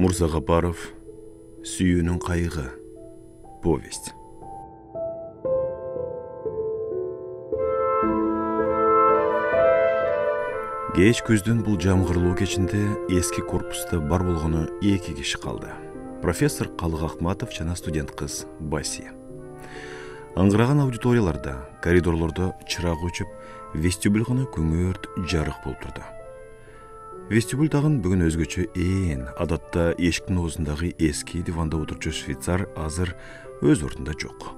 мұрзағапаров сүйенің қайығы повесть кеш күздің бұл жамғырлы кешінде ескі корпусты бар болғаны екі кеші қалды профессор қалық ахматов жана студент қыз баси аңғыраған аудиторияларда коридорларда чырақ өчүп вестибюль гана өрт жарық болып тұрды вестибюльдағын бүгін өзгөчө ээн адатта эшиктин оозундагы эски диванда отурчу швейцар азыр өз ордунда жок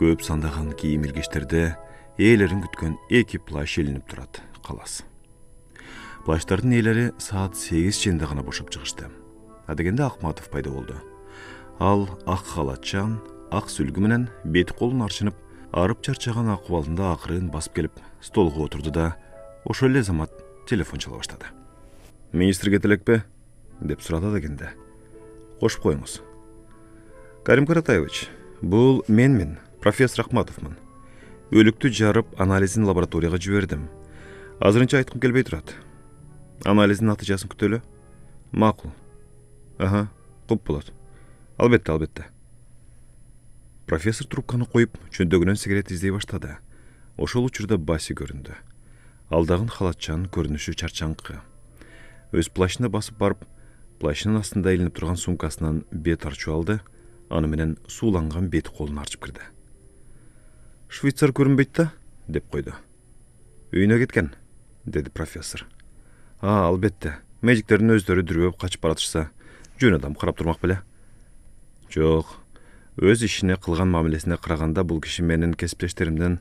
көп сандаган кийим илгичтерде ээлерин күткөн эки плащ илинип турат калас плащтардын ээлери саат сегиз ченде гана бошоп чыгышты адегенде акматов пайда болду ал ак халатчан ак сүлгү менен бет колун аршынып арып чарчаган акыбалында акырын басып келип столго отурду да ошол эле замат телефон чала баштады министрге тілек пе деп сұратады да Қошып қойыңыз карим каратаевич бұл мен, профессор ахматовмын өлікті жарып анализін лабораторияға жібердім азырынча айтқым келбей тұрады анализдің натыйжасын күтелі мақұл аха құп болады албетте албетте профессор трубканы қойып жөндөгүнөн сигарет издей баштады ошол учурда баси көрүндү алдагын халатчанын көрүнүшү чарчаңкы өз плащына басып барып плащының астында ілініп тұрған сумкасынан бет арчу алды менен суланған бет қолын арчып кірді швейцар көрінбейді да деп қойды үйіне кеткен деді профессор а албетте медиктердің өздері дүрбеп қачып баратышса жөн адам қарап тұрмақ біле жоқ өз ішіне қылған мәмілесіне қарағанда бұл кіші менің кесіптештерімден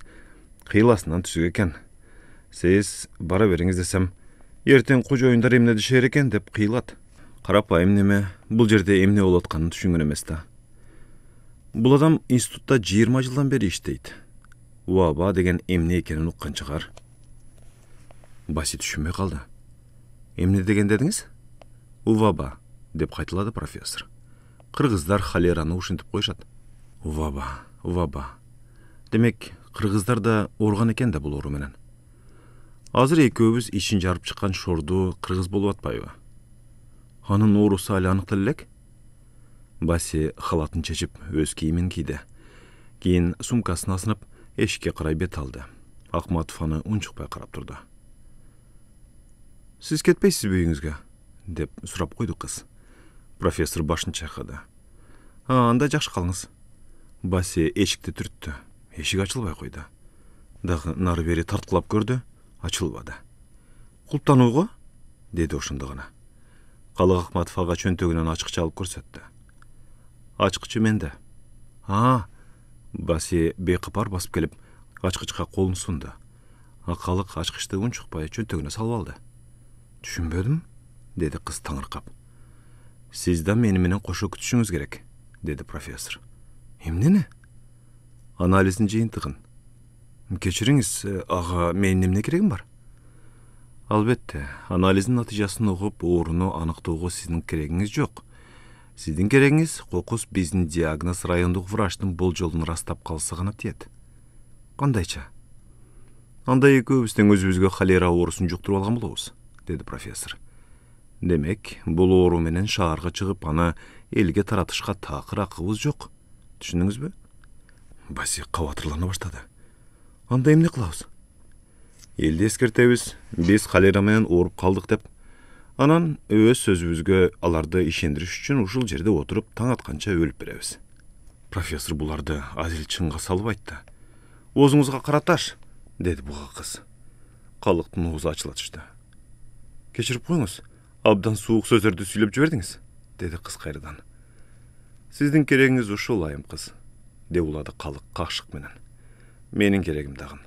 қиыласынан түсік екен сіз бара беріңіз десем ертең кожоюндар эмне дешер экен деп кыйылат карапайым неме бул жерде эмне болуп атканын түшүнгөн эмес да бул адам институтта жыйырма жылдан бери иштейт уаба деген эмне экенин уккан чыгар баси түшүнбөй калды эмне деген дедиңиз уваба деп кайталады профессор кыргыздар холераны ушинтип коюшат уваба уваба демек кыргыздар да ооруган экен да бул оору менен азыр экөөбүз ишин жарып чыккан шорды кыргыз болуп атпайбы анын оорусу али аныктала элек баси халатын чечип өз кийимин кийди кийин сумкасын асынып эшикке карай бет алды акматов аны унчукпай карап турду сиз кетпейсизби үйүңүзгө деп сурап койду кыз профессор башын чайкады анда жакшы калыңыз баси эшикти түрттү эшик ачылбай койду дагы нары бери тарткылап көрдү ачылбады ғой деді ошондо калык акматов ага чөнтөгүнөн ачкыч алып көрсөттү ачкычы менде а баси бейкапар басып келип ачкычка колун сунду акалык ачкычты унчукпай чөнтөгүнө салып алды түшүнбөдүм деди кыз таңыркап сиз да мени менен кошо күтүшүңүз керек деди профессор эмнени анализдин жыйынтыгын кешіріңіз аға менин немне керегім бар албетте анализдин натыйжасын угуп ооруну аныктоого сиздин керегиңиз жок сиздин керегиңиз кокус биздин диагноз райондук врачтын болжолун ырастап калса гана тиет кандайча анда экөөбүз тең өзүбүзгө холера оорусун жуктуруп алган болобуз деди профессор демек бул оору менен шаарга чыгып аны элге таратышка такыр акыбыз жок түшүндүңүзбү баси кабатырлана баштады анда эмне кылабыз элди эскертебиз биз холера менен ооруп калдык деп анан өз сөзүбүзгө аларды ишендириш үчүн ушул жерде отуруп таң атканча өлүп беребиз профессор буларды азил чынга салып айтты оозуңузга қараташ? — деди буга кыз калыктын оозу ачыла түштү кечирип коюңуз абдан суук сөздөрдү сүйлөп жибердиңиз деди кыз кайрадан сиздин керегиңиз ушул айым кыз деп улады калык какшык менен менің керегім тағын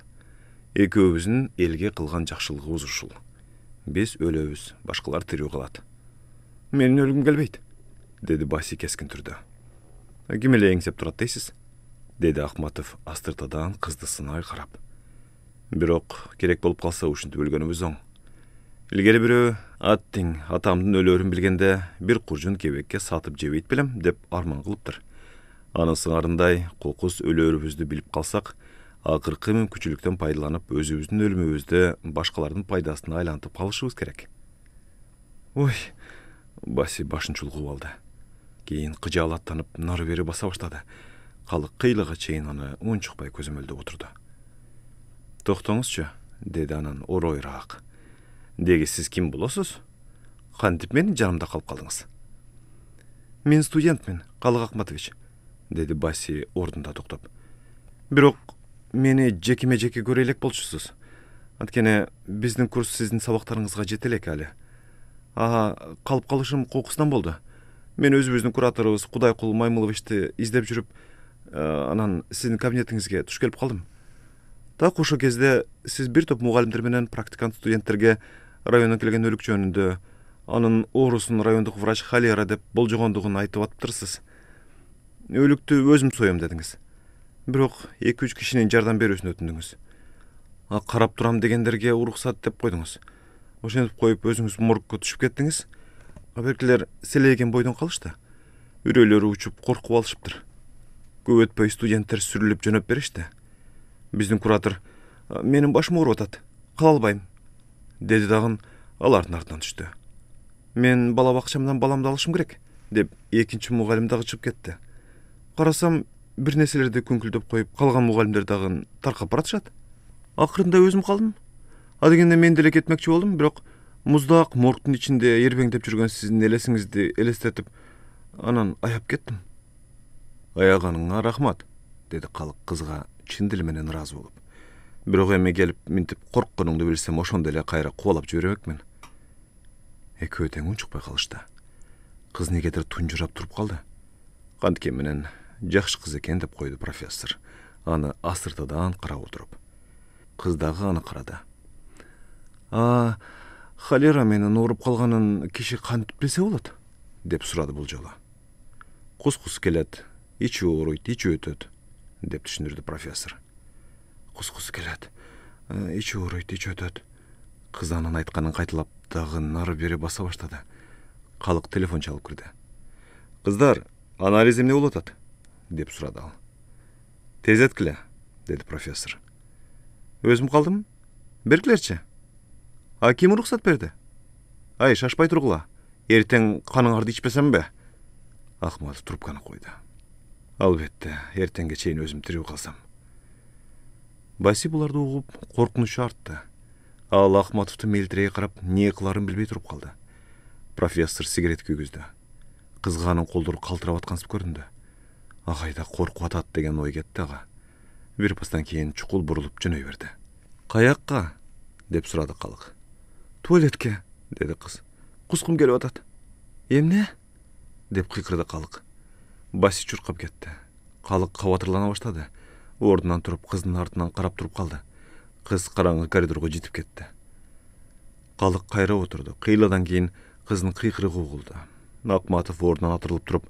екеуіміздің елге қылған жақшылығыбыз ушул биз өлөбүз башкалар тирүү калат менин өлгүм келбейт деди баси кескин түрдө ким эле эңсеп турат дейсиз деди акматов астыртадан кызды сынай карап бирок керек болуп калса ушинтип өлгөнүбүз оң илгери бирөө аттың, атамдын өлөрүн билгенде бир куржун кебекке сатып жебейт белем деп арман кылыптыр анын сыңарындай кокус өлөрүбүздү билип калсак акыркы мүмкүнчүлүктөн пайдаланып өзүбүздүн өлүмүбүздү башкалардын пайдасына айлантып калышыбыз керек ой баси башын чулгуп алды кийин кыжаалаттанып нары бери баса баштады калык кыйлыга чейин аны унчукпай көзөмөлдөп отурду токтоңузчу деди анан оройраак деги сиз ким болосуз кантип менин жанымда калып калдыңыз мен студентмин калык акматович деди баси ордунда токтоп бирок мени жекеме жеке көрө элек болчусуз анткени биздин курс сиздин сабактарыңызга жете элек әлі а калып калышым кокустан болду мен өзүбүздүн кураторубуз кудайкул маймыловичти издеп жүрүп ә, анан сиздин кабинетиңизге туш келип калдым так ошол кезде сиз бир топ мугалимдер менен практикант студенттерге райондон келген өлүк жөнүндө анын оорусун райондук врач холера деп болжогондугун айтып атыптырсыз өлүктү өзүм соем дедиңиз бирок эки үч кишинин жардам берүүсүн өтүндүңүз а карап турам дегендерге уруксат деп койдуңуз ошентип коюп өзүңүз моргко түшүп кеттиңиз а беркилер селейген бойдон калышты үрөйлөрү учуп коркуп алышыптыр көп өтпөй студенттер сүрүлүп жөнөп беришти биздин куратор менин башым ооруп атат кала албайм деди дагы алардын артынан түштү мен бала бакчамдан баламды алышым керек деп экинчи мугалим дагы чыгып кетти карасам бир нерселерди күңкүлдөп коюп калган мугалимдер дагы таркап баратышат өзім қалдым калдым дегенде мен деле кетмекчи болдым бірақ мұздақ моргтун ішінде ербеңдеп жүрген сіздің елесіңізді элестетип анан аяп кеттім. аяғаныңа рахмат деді калык қызға чын менен ыраазы болып. бирок эми келип минтип коркконуңду билсем ошондо эле кайра кубалап жибермекмин экөө тең унчукпай калышты кыз негедир тунжурап туруп калды канткен менен жақшы қыз екен деп қойды профессор аны астыртадан қарап отырып қыздағы карады а холера менің ауырып қалғанын кеше кантип білсе болады деп сұрады бұл жолы құс келет келеді ичи ауырыйды өтөт өтеді деп түсіндірді профессор құс келет келеді ә, ичи ауырыйды ичи өтеді қыз ананың айтқанын қайталап тағы нары бере баса бастады халық телефон шалып кірді қыздар анализім не болып деп сұрады ал тез деді профессор өзім қалдым беріңдерші а кім рұқсат берді ай шашпай тұрғыла ертең қаныңарды ішпесем бе тұрып трубканы қойды әлбетте ертеңге шейін өзім тіреу қалсам баси бұларды ұғып қорқынышы артты ал ахматовты мелдірей қарап не қыларын білмей тұрып қалды профессор сигарет күйгізді қызғаның қолдыры қалтырап жатқансып көрінді ағайда қорқу атады деген ой кетті аға вирпостан кейін чұқыл бұрылып жөне берді қаяққа деп сұрады халық туалетке деді қыз құсқым келіп атады емне деп қиқырды халық баси шұрқап кетті халық қауатырлана баштады орнынан тұрып қыздың артынан қарап тұрып қалды қыз қараңғы коридорға жетіп кетті халық қайра отырды қиыладан кейін қыздың қиқыры қуғылды ақматов орнынан атырылып тұрып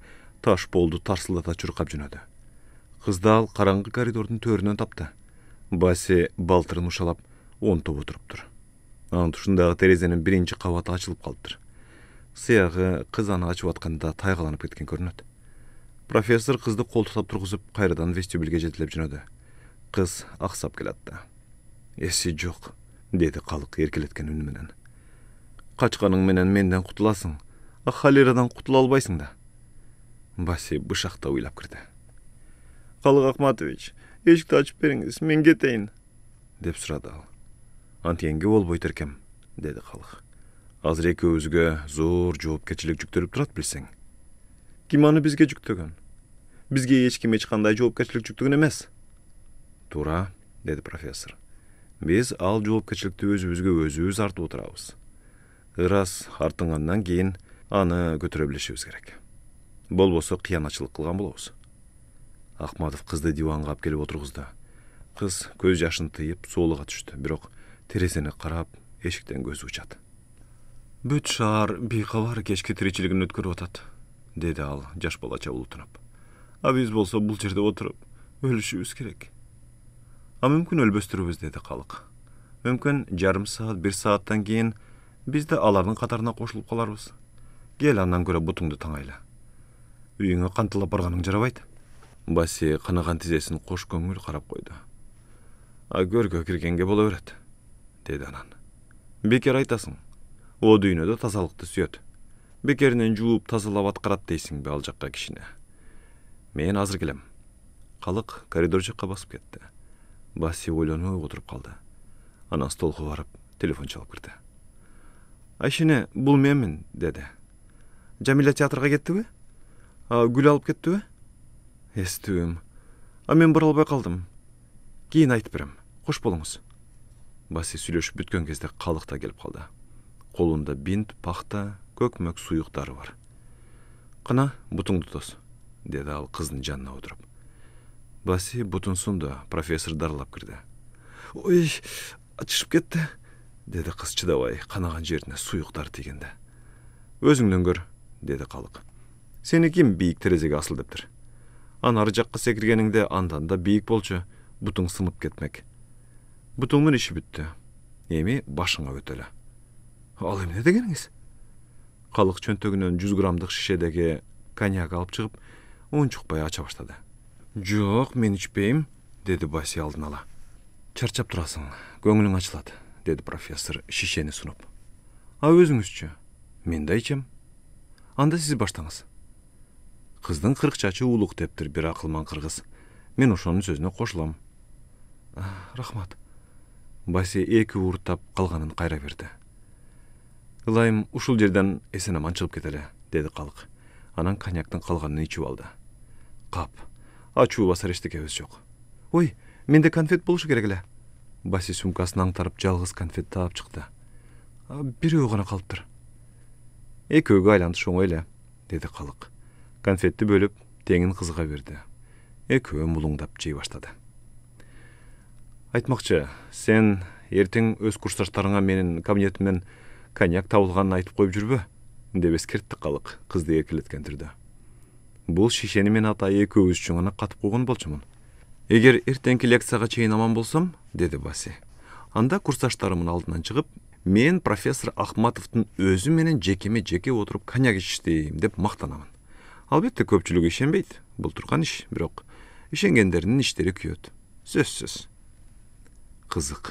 таш болды тарсылдата чуркап жөнөдү ал караңгы коридордың төрінен тапты басе балтырын ушалап онтоп отуруптур тұр. тушундагы терезенин биринчи кабаты ачылып калыптыр сыягы кыз аны ашып атканда тайғаланып кеткен көрінеді профессор кызды колтуктап тургузуп кайрадан вестибюлге жетелеп жөнөдү кыз аксап келатты есі жоқ- деді калык еркелеткен үнү қачқаның менен менден құтыласың а холерадан кутула албайсың да басе бұшақты ойлап кірді қалық Ақматович, есікті ашып беріңіз мен кетейін деп сұрады ал Антенге ол кем, деді қалық азыр өзге зор жауапкершілік жүктөлүп тұрады білсең ким аны бізге жүктеген бізге эч ешқандай жауапкершілік жүктөгөн емес тура деді профессор біз ал жауапкершілікті өзімізге өзүбүз артып отурабыз ырас артынгандан кейін аны көтөрө билишибиз керек болбосо кыянатчылык кылган болобуз акматов кызды диванга алып келип отургузду кыз көз жашын тыйып соолуга түштү бирок терезени карап эшиктен көзү учат бүт шаар бейкабар кечки тиричилигин өткөрүп атат деди ал жаш балача улутунуп а биз болсо бул жерде отуруп өлүшүбүз керек а мүмкүн өлбөстүрөбүз деди калык мүмкүн жарым саат бир сааттан кийин биз да алардын катарына кошулуп каларбыз кел андан көрө бутуңду таңайлы үйіңе қантылап барғаның жарабайды басе қанаған тізесін қош көңіл қарап қойды А көрге кіргенге бола береді деді анан бекер айтасың о дүйнөдө тазалықты сүйөт Бекерінен жуып тазалап аткарат дейсің бе ал жаққа кішіне мен азыр келем Қалық коридор жаққа басып кетті. басе ойланып отырып қалды анан столго барып телефон чалып кирди айшине бул деді. деди жамиля театрга кеттиби гүл алып кетті бе естуім а мен бара албай қалдым кейін айтып берем қош болыңыз баси сүйлөшүп бүткен кезде қалықта келіп қалды қолында бинт пахта көкмөк сұйықтары бар Қына бутуңду тос деді ал қыздың жанына отырып баси бутун сунду профессор дарылап кірді ой ачышып кетті деді қыз чыдабай қанаған жеріне сұйықтар тигенде өзіңнен көр деді қалық ким бийик терезеге дептир анан ары жакка секиргениңде андан да бийик болчу бутуң сынып кетмек бутуңдун иши бүттү эми башыңа өтөлө ал эмне дегениңиз калык чөнтөгүнөн жүз граммдык шишедеги коньяк алып чыгып унчукпай ача баштады жок мен ичпейм деди баси алдын ала чарчап турасың көңүлүң ачылат деди профессор шишени сунуп а өзүңүзчү мен да ичем анда сиз баштаңыз қыздың кырк чачы улук дептир бир акылман кыргыз мен ошонун сөзүнө кошулам рахмат басе эки ууртап калганын кайра берди ылайым ушул жерден эсен аман чыгып кетели деди калык анан коньяктын калганын ичип алды кап ачуу басар эчтекебиз жок ой менде конфет болушу керек эле баси сумкасын аңтарып жалгыз конфет таап чыкты бирөө гана калыптыр экөөгө айлантыш оңой эле деди калык конфетті бөліп теңін қызға берді екеуі мұлыңдап жей баштады айтмақшы сен ертең өз курсташтарыңа менің кабинетімнен коньяк табылғанын айтып қойып жүрбі деп ескертті қалық қызды еркелеткен түрде бұл шешені мен ата екеуіміз үшін ғана қатып қойған болчумун егер ертеңгі лекцияға шейін аман болсам деді баси анда курсташтарымның алдынан шығып мен профессор ахматовтың өзі менен жекеме жеке отырып коньяк іштейм деп мақтанамын албетте көпчүлүгү ишенбейт бул турган иш бирок ишенгендердин иштери күйөт сөзсүз кызык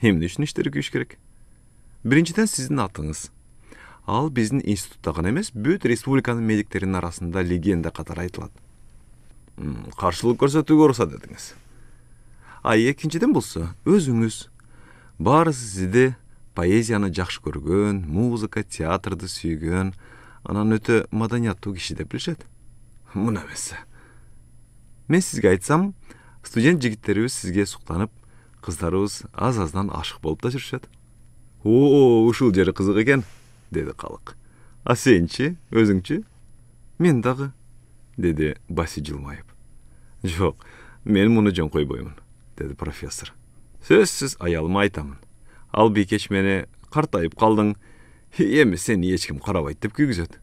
эмне үчүн иштери күйүш керек биринчиден сиздин атыңыз ал биздин институтта гана эмес бүт республиканын медиктеринин арасында легенда катары айтылат каршылык көрсөтүүгө уруксат этиңиз а экинчиден болсо өзүңүз баарысы сизди поэзияны жакшы көргөн музыка театрды сүйгөн анан өтө маданияттуу киши деп билишет мына эмес мен сизге айтсам студент жигиттерибиз сизге суктанып кыздарыбыз аз аздан ашык болуп да жүрүшөт о ушул жери кызык экен деди калык а сенчи өзүңчү мен дагы деди баси жылмайып жок мен муну жөн койбоймун деди профессор сөзсүз аялыма айтамын ал бийкеч мени картайып калдың эми сени эч ким карабайт деп күйгүзөт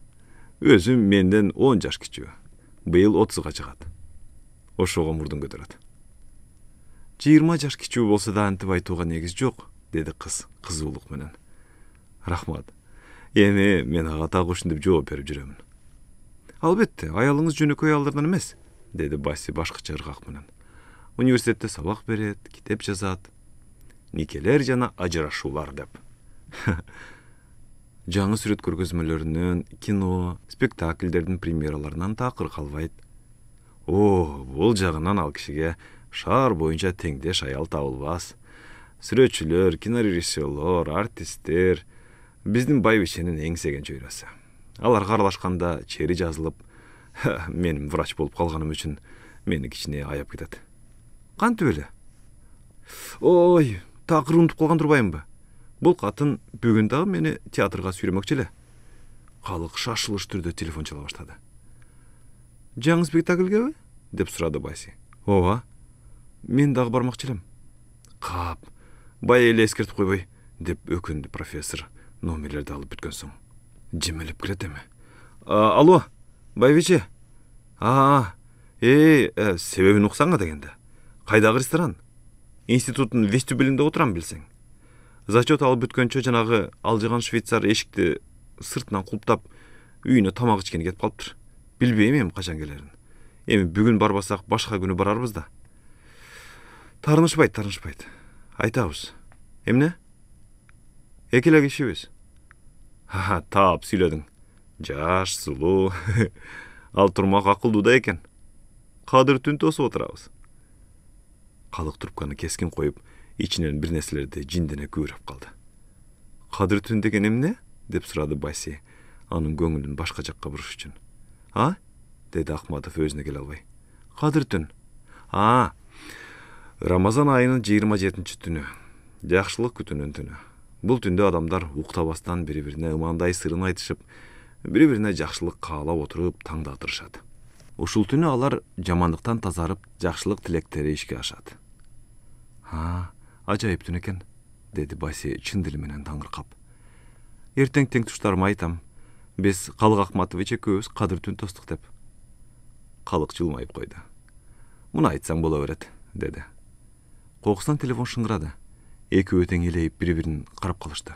өзү менден он жаш кичүү быйыл отузга чыгат ошого мурдун көтөрөт жыйырма жаш кичүү болсо да антип айтууга негиз жок деди кыз кызуулук менен рахмат эми мен ага так ушинтип жооп берип жүрөмүн албетте аялыңыз жөнөкөй аялдардан эмес деди баси башкача ыргак менен университетте сабак берет китеп жазат никелер жана ажырашуулар деп жаңы сүрөт көргөзмөлөрүнөн кино спектаклдердин премьераларынан такыр калбайт о бул жагынан ал кишиге шаар боюнча теңдеш аял табылбас сүрөтчүлөр кинорежиссерлор артисттер биздин байбиченин эңсеген чөйрөсү аларга аралашканда чери жазылып менин врач болуп калганым үчүн мени кичине аяп кетет кантип эле ой такыр унутуп калган турбаймынбы бұл қатын бүгін дағы мені театрға сүйремөкчү эле халық шашылыш түрдө телефон чала баштады жаңы өй?» деп сұрады баси. ооба мен дағы бармакчы «Қап, Каап бая эле эскертип койбой деп өкінді профессор номерлерді алып бүткөн соң жимилип келет эми алло байбече а эй ә, себебін уксаңы дегенде қайдағы ресторан институттун вестибюлінде отурам билсең зачет алып бүткөнчө жанагы алжыган швейцар эшикти сыртынан кулптап үйүнө тамак ичкени кетип калыптыр билбейм эми качан келерин эми бүгүн барбасак башка күнү барарбыз да таарынышпайт таарынышпайт айтабыз эмне эле кишибиз таап сүйлөдүң жаш сулуу ал турмак акылдуу да экен кадыр түн тосуп отурабыз калык трубканы кескин коюп ичинен бир нерселерди жиндене күбүрөп калды кадыр түн деген эмне деп сурады баси анын көңүлүн башка жакка буруш үчүн а деди акматов өзүнө келе албай кадыр түн а рамазан айынын жыйырма жетинчи түнү жакшылык күтүүнүн түнү бул түндө адамдар уктабастан бири бирине ымандай сырын айтышып бири бирине жакшылык каалап отуруп таңда отурушат ушул түнү алар жамандыктан тазарып жакшылык тилектери ишке ашат а ажайып түн екен деди баси чын менен таңырқап эртең тең туштарыма айтам биз калык акматович экөөбүз кадыр түн тостук деп калык жылмайып койду муну айтсаң боло берет деди кокустан телефон шыңгырады экөө тең элейип бири бирин карап калышты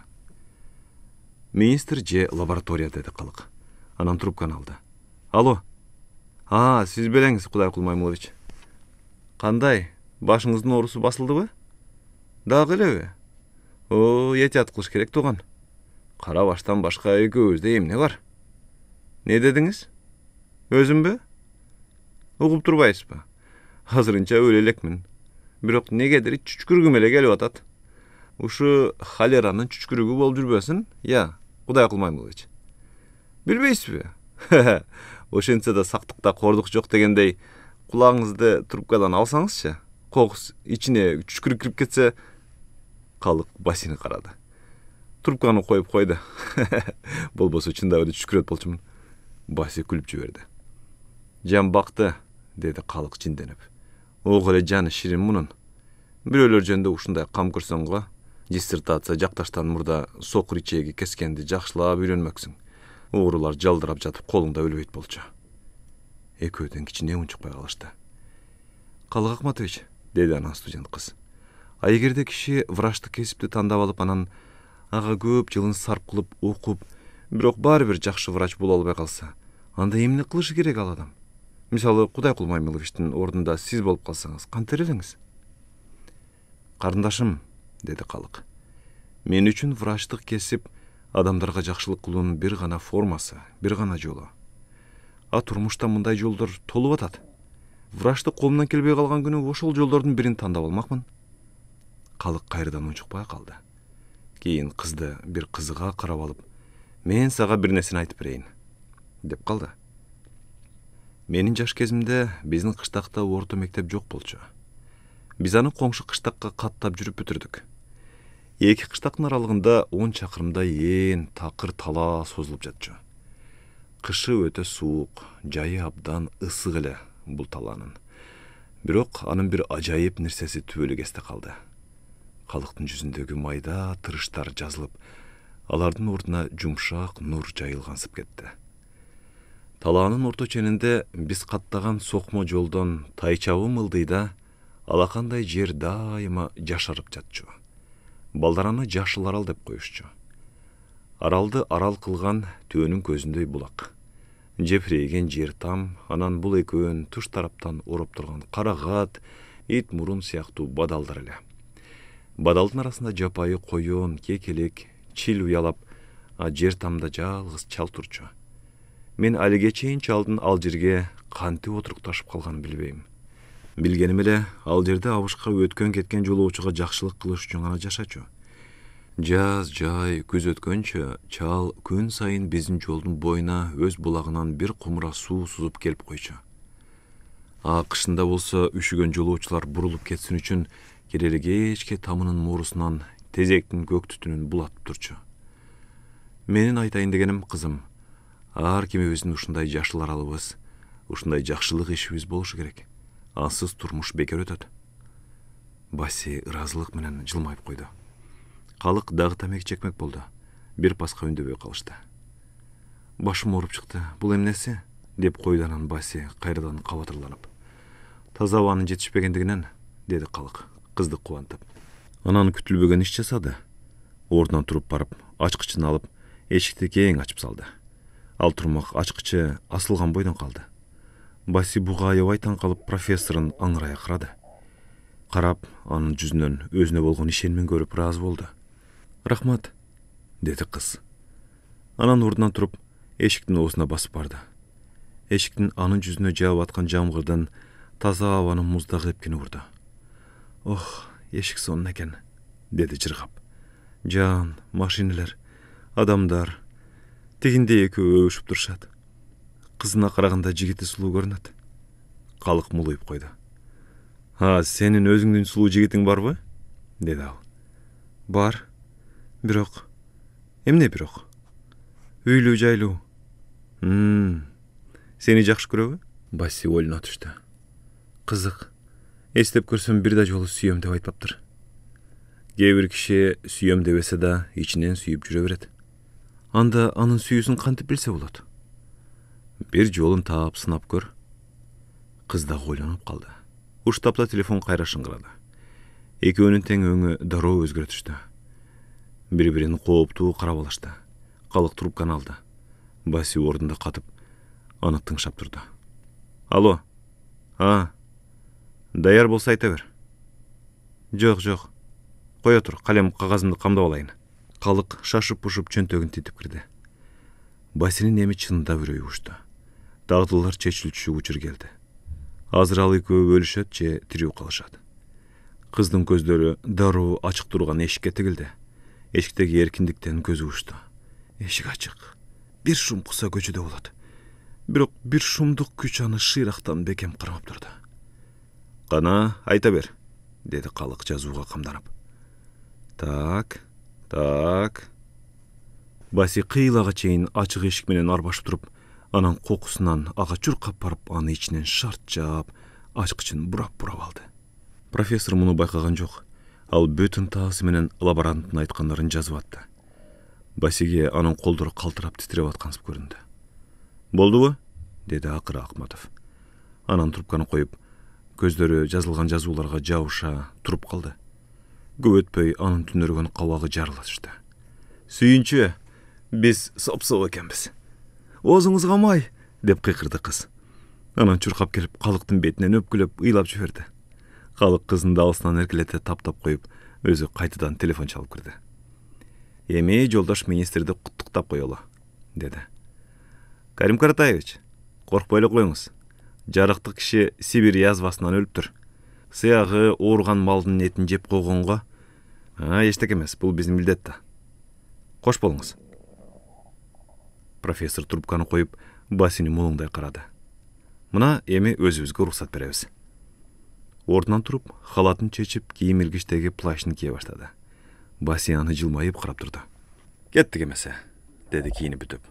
министр же лаборатория деди калык анан трубканы алды алло а сиз белеңиз кудай кулмаймулович кандай башыңыздын оорусу басылдыбы дагы элеби о этият кылыш керек тууган кара баштан башка экөөбүздө эмне бар эмне дедиңиз өзүмбү угуп турбайсызбы азырынча өлө элекмин бирок негедир чүчкүргүм эле келип атат ушу холеранын чүчкүрүгү болуп жүрбөсүн я кудай кылмаймылбычы билбейсизби ошентсе да сактыкта кордук жок дегендей кулагыңызды трубкадан алсаңызчы қоқыс ішіне түшкірік кіріп кетсе халық басыны қарады трубканы қойып қойды бұл болса эле түшкүрөт болчумун баси күліп жіберді жан бақты деді халық жинденип ого эле жаны ширин мунун бирөөлөр жөнүндө ушундай кам көрсөң го диссертация жакташтан мурда сокур ичеги кескенди жакшылап үйрөнмөксүң уурулар жалдырап жатып колуңда өлбөйт болчу экөөдөн кичине унчукпай калышты калык акматович деди анан студент кыз а эгерде киши врачтык кесипти тандап алып анан ага көп жылын сарп кылып окуп бирок баары бир жакшы врач боло албай калса анда эмне кылышы керек ал адам мисалы кудайкул маймиловичтин ордунда сиз болуп калсаңыз кантер элеңиз карындашым деди калык мен үчүн врачтык кесип адамдарга жакшылык кылуунун бир гана формасы бир гана жолу а турмушта мындай жолдор толуп атат Врашты қолымнан келбей қалған күні ошол жолдордун бирин тандап алмакмын калык кайрадан унчукпай калды кийин кызды бир кызыга карап алып мен сага бир нерсени айтып берейин деп калды менин жаш кезимде биздин кыштакта орто мектеп жок болчу биз аны коңшу кыштакка каттап жүрүп бүтүрдүк эки кыштактын аралыгында он чакырымдай ээн такыр талаа созулуп жатчу кышы өтө суук жайы абдан ысык эле бул талаанын бирок анын бир ажайып нерсеси түбөлүк эсте калды калыктын жүзүндөгү майда тырыштар жазылып алардын ордуна жумшак нур жайылгансып кетти талаанын орто ченинде биз каттаган сокмо жолдон тайчабы мылдыйда алакандай жер дайыма жашарып жатчу балдараны жашыл арал деп коюшчу аралды арал кылган төөнүн көзүндөй булак жепирейген жер там анан бул экөөн туш тараптан ороп турган карагат ит мурун сыяктуу бадалдар эле бадалдын арасында жапайы коен кекелек чил уялап а жер тамда жалгыз чал турчу мен алиге чейин чалдын ал жерге кантип отурукташып калганын билбейм билгеним эле ал жерде абышка өткөн кеткен жолоочуга жакшылык кылыш үчүн гана жашачу жаз жай күз өткөнчө чал күн сайын биздин жолдун боюна өз булагынан бир кумура суу сузуп келип койчу а кышында болсо үшүгөн жолоочулар бурулуп кетсин үчүн келели кечке тамынын мурусунан тезектин көк түтүнүн булатып турчу менин айтайын дегеним кызым ар кимибиздин ушундай жашыл аралыбыз ушундай жакшылык ишибиз болушу керек ансыз турмуш бекер өтөт баси ыраазылык менен жылмайып койду калык дагы тамеки чекмек болду бир паска үндөбөй калышты башым ооруп чыкты бул эмнеси деп койду анан баси кайрадан кабатырланып таза абанын жетишпегендигинен деди калык кызды кубантып анан күтүлбөгөн иш жасады ордунан туруп барып ачкычын алып эшикти кең ачып салды ал турмак ачкычы асылган бойдон калды баси буга аябай таң калып профессорун аңырая карады карап анын жүзүнөн өзүнө болгон ишенимин көрүп ыраазы болду рахмат деді қыз анан орнынан тұрып эшиктин осына басып барды эшиктин анын жүзіне жаап атқан жамғырдан таза абанын муздак епкені ұрды ох эшик сонун екен- деді жырғап. жан машинелер адамдар тигиндей экөө өшіп турушат Қызына қарағанда жигити сулуу көрінеді. калык мулуюп қойды. а сенин өзүңдүн сулуу жигитиң барбы деді ал бар бирок эмне бирок үйлүү жайлуу сени жакшы көрөбү басси ойлоно түштү кызык эстеп көрсөм бир да жолу сүйөм деп айтпаптыр кээ бир киши сүйөм дебесе да ичинен сүйүп жүрө берет анда анын сүйүүсүн кантип билсе болот бир жолун таап сынап көр кыз дагы ойлонуп калды уштапта телефон кайра шыңгырады экөөнүн тең өңү дароо өзгөрө түштү бири бирин кооптуу қалық калык трубканы алды баси ордунда катып аны тыңшап турду алло а даяр болсо айта бер жок жок кое тур калем кагазымды камдап алайын калык шашып бушуп чөнтөгүн титип кирди басинин эми чынында үрөйү учту дагдылар чечилчү учур келди азыр ал экөө өлүшөт же тирүү калышат кыздын көздөрү дароо ачык турган эшикке тигилди эшиктеги эркиндиктен көзү учту эшик ачык бир шум шумкуса көчөдө болот бирок бир шумдук күч аны шыйрактан бекем кармап турду кана айта бер деди калык жазууга камданып так так баси кыйлага чейин ачык эшик менен арбашып туруп анан кокусунан ага чуркап барып аны ичинен шарт жаап ачкычын бурап бурап алды профессор муну байкаган жок ал бөтін тағысы менен лаборанттын айтқандарын жазып атты басиге анын колдору калтырап титиреп аткансып көрүндү болдубу деди акыры акматов анан трубканы коюп көздөрү жазылган жазууларга жабыша туруп калды көп өтпөй анын түнөргөн кабагы жарыла түштү сүйүнчү биз сопсоо экенбиз оозуңузга май деп кыйкырды кыз анан чуркап келип калыктын бетинен өпкүлөп ыйлап жиберди халық қызын далысынан іркілете таптап қойып өзі қайтадан телефон шалып кірді эми жолдош министрди құттықтап қоялы деді карим каратаевич коркпой эле коюңуз жарыктык киши сибирь язвасынан өлүптүр сыягы ооруган малдын этин жеп койгонго эчтеке эмес бұл биздин милдет да Қош болыңыз. профессор трубканы қойып басини мулуңдай қарады. мына эми өзүбүзгө уруксат беребиз орнынан тұрып халатын шешіп киім ілгіштегі плащын кие бастады басияны жылмайып қарап тұрды кеттік емесі ә», деді киініп бүтіп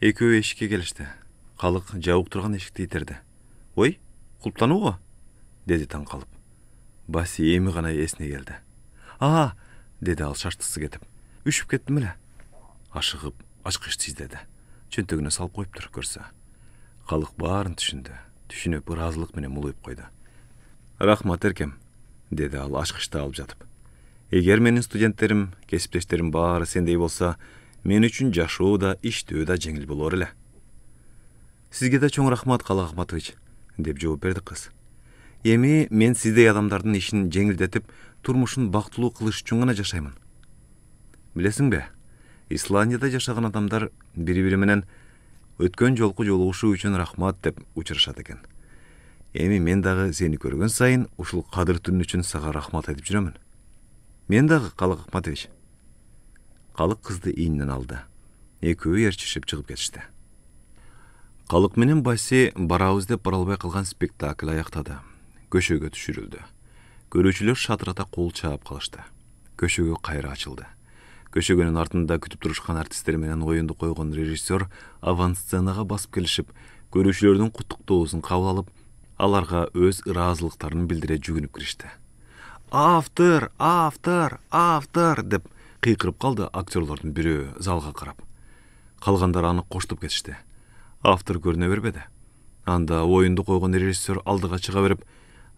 екеуі есікке келісті халық жауық тұрған есікті итерді ой құлыптану ғой деді таң қалып Баси емі ғана есіне келді а деді ал шаштысы кетіп үшіп кеттім іле ашығып ашқышты іздеді чөнтегіне салып қойып тұр көрсі халық барын түшінді түшініп ыразылық менен мұлайып қойды рахмат эркем деди ал ачкычты алып жатып эгер менин студенттерим кесиптештерим баары сендей болсо мен үчүн жашоо да иштөө да жеңил болор эле сизге да чоң рахмат калак ахматович деп жооп берди кыз эми мен сиздей адамдардын ишин жеңилдетип турмушун бактылуу кылыш үчүн гана жашаймын билесиңби исландияда жашаган адамдар бири бири менен өткөн жолку жолугушуу үчүн рахмат деп учурашат экен эми мен дагы сени көргөн сайын ушул кадыр үчүн сага рахмат айтып жүрөмүн мен дагы калык акматович калык кызды ийнинен алды экөө ээрчишип чыгып кетишти калык менен баси барабыз деп баралбай калган спектакль аяктады көшөгө түшүрүлдү көрүүчүлөр шатырата кол чаап калышты көшөгө кайра ачылды көшөгөнүн артында күтүп турушкан артисттер менен оюнду койгон режиссер авансценага басып келишип көрүүчүлөрдүн куттуктоосун кабыл алып аларга өз ыраазылыктарын билдире жүгүнүп киришти автор автор автор деп кыйкырып қалды актерлордун бирөө залга қарап. Қалғандар аны коштоп кетишти автор көрүнө бербеди анда ойынды койгон режиссер алдыға чыга берип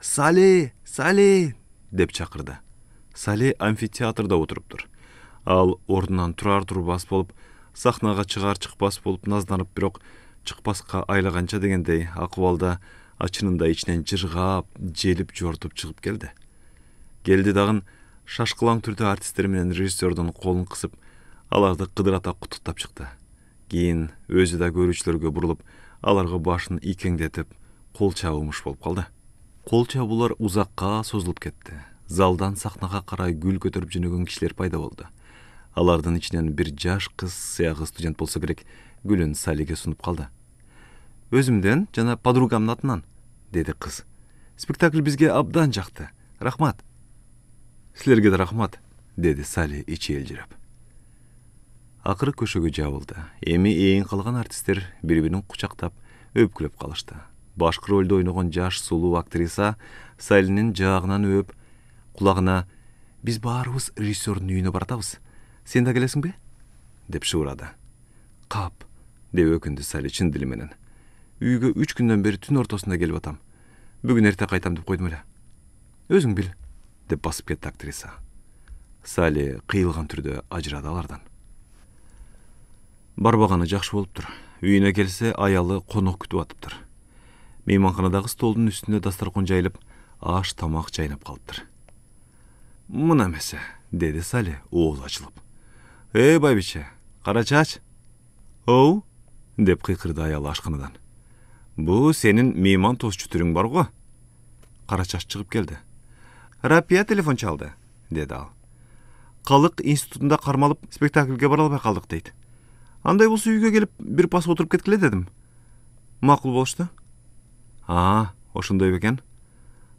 сали сали деп чакырды сали амфитеатрда отырып тұр. ал ордунан турар турбас болуп сахнага чыгар чыкпас болуп назданып бирок чыкпаска айлаганча дегендей акыбалда ачынында ичинен жыргап желип жортуп чыгып келди келди дагы шашкылаң түрдө артисттер менен режиссердун колун кысып аларды кыдырата куттуктап чыкты кийин өзү да көрүүчүлөргө бурулуп аларга башын ийкеңдетип кол чабымыш болуп калды кол чабуулар узакка созулуп кетти залдан сахнага карай гүл көтөрүп жөнөгөн кишилер пайда болду алардын ичинен бир жаш кыз сыягы студент болсо керек гүлүн салиге сунуп калды өзүмдөн жана подругамдын атынан деді қыз спектакль бізге абдан жақты рахмат сілерге де рахмат деді сали ичи елжіреп ақыры көшеге жабылды эми ээн калган артисттер бири бирин кучактап өпкүлөп калышты башкы ролду ойногон жаш сулуу актриса салинин жаагынан өөп құлағына, біз баарыбыз режиссердун үйүнө баратабыз сен да келесиңби деп шыбырады кап деп өкүндү сали чын дили үйге үч күннен бері түн ортосунда келип атам бүгүн эрте кайтам деп койдум эле өзүң бил деп басып кетти актриса Сәлі кыйылган түрдө ажырады алардан барбаганы жакшы тұр. үйүнө келсе аялы конок күтүп атыптыр мейманканадагы столдун үстүнө дасторкон жайылып аш тамак жайнап калыптыр мына эмесе деди сали оозу ачылып эй байбиче оу деп кыйкырды аялы ашканадан бу сенин мейман тосчу түрүң бар ғой. кара шығып келді. рапия телефон чалды деді ал калык институтунда қармалып, спектакльге бара албай калдык дейт андай болсо үйге келип бір пас отуруп кеткиле дедим макул болушту а ошондой бекен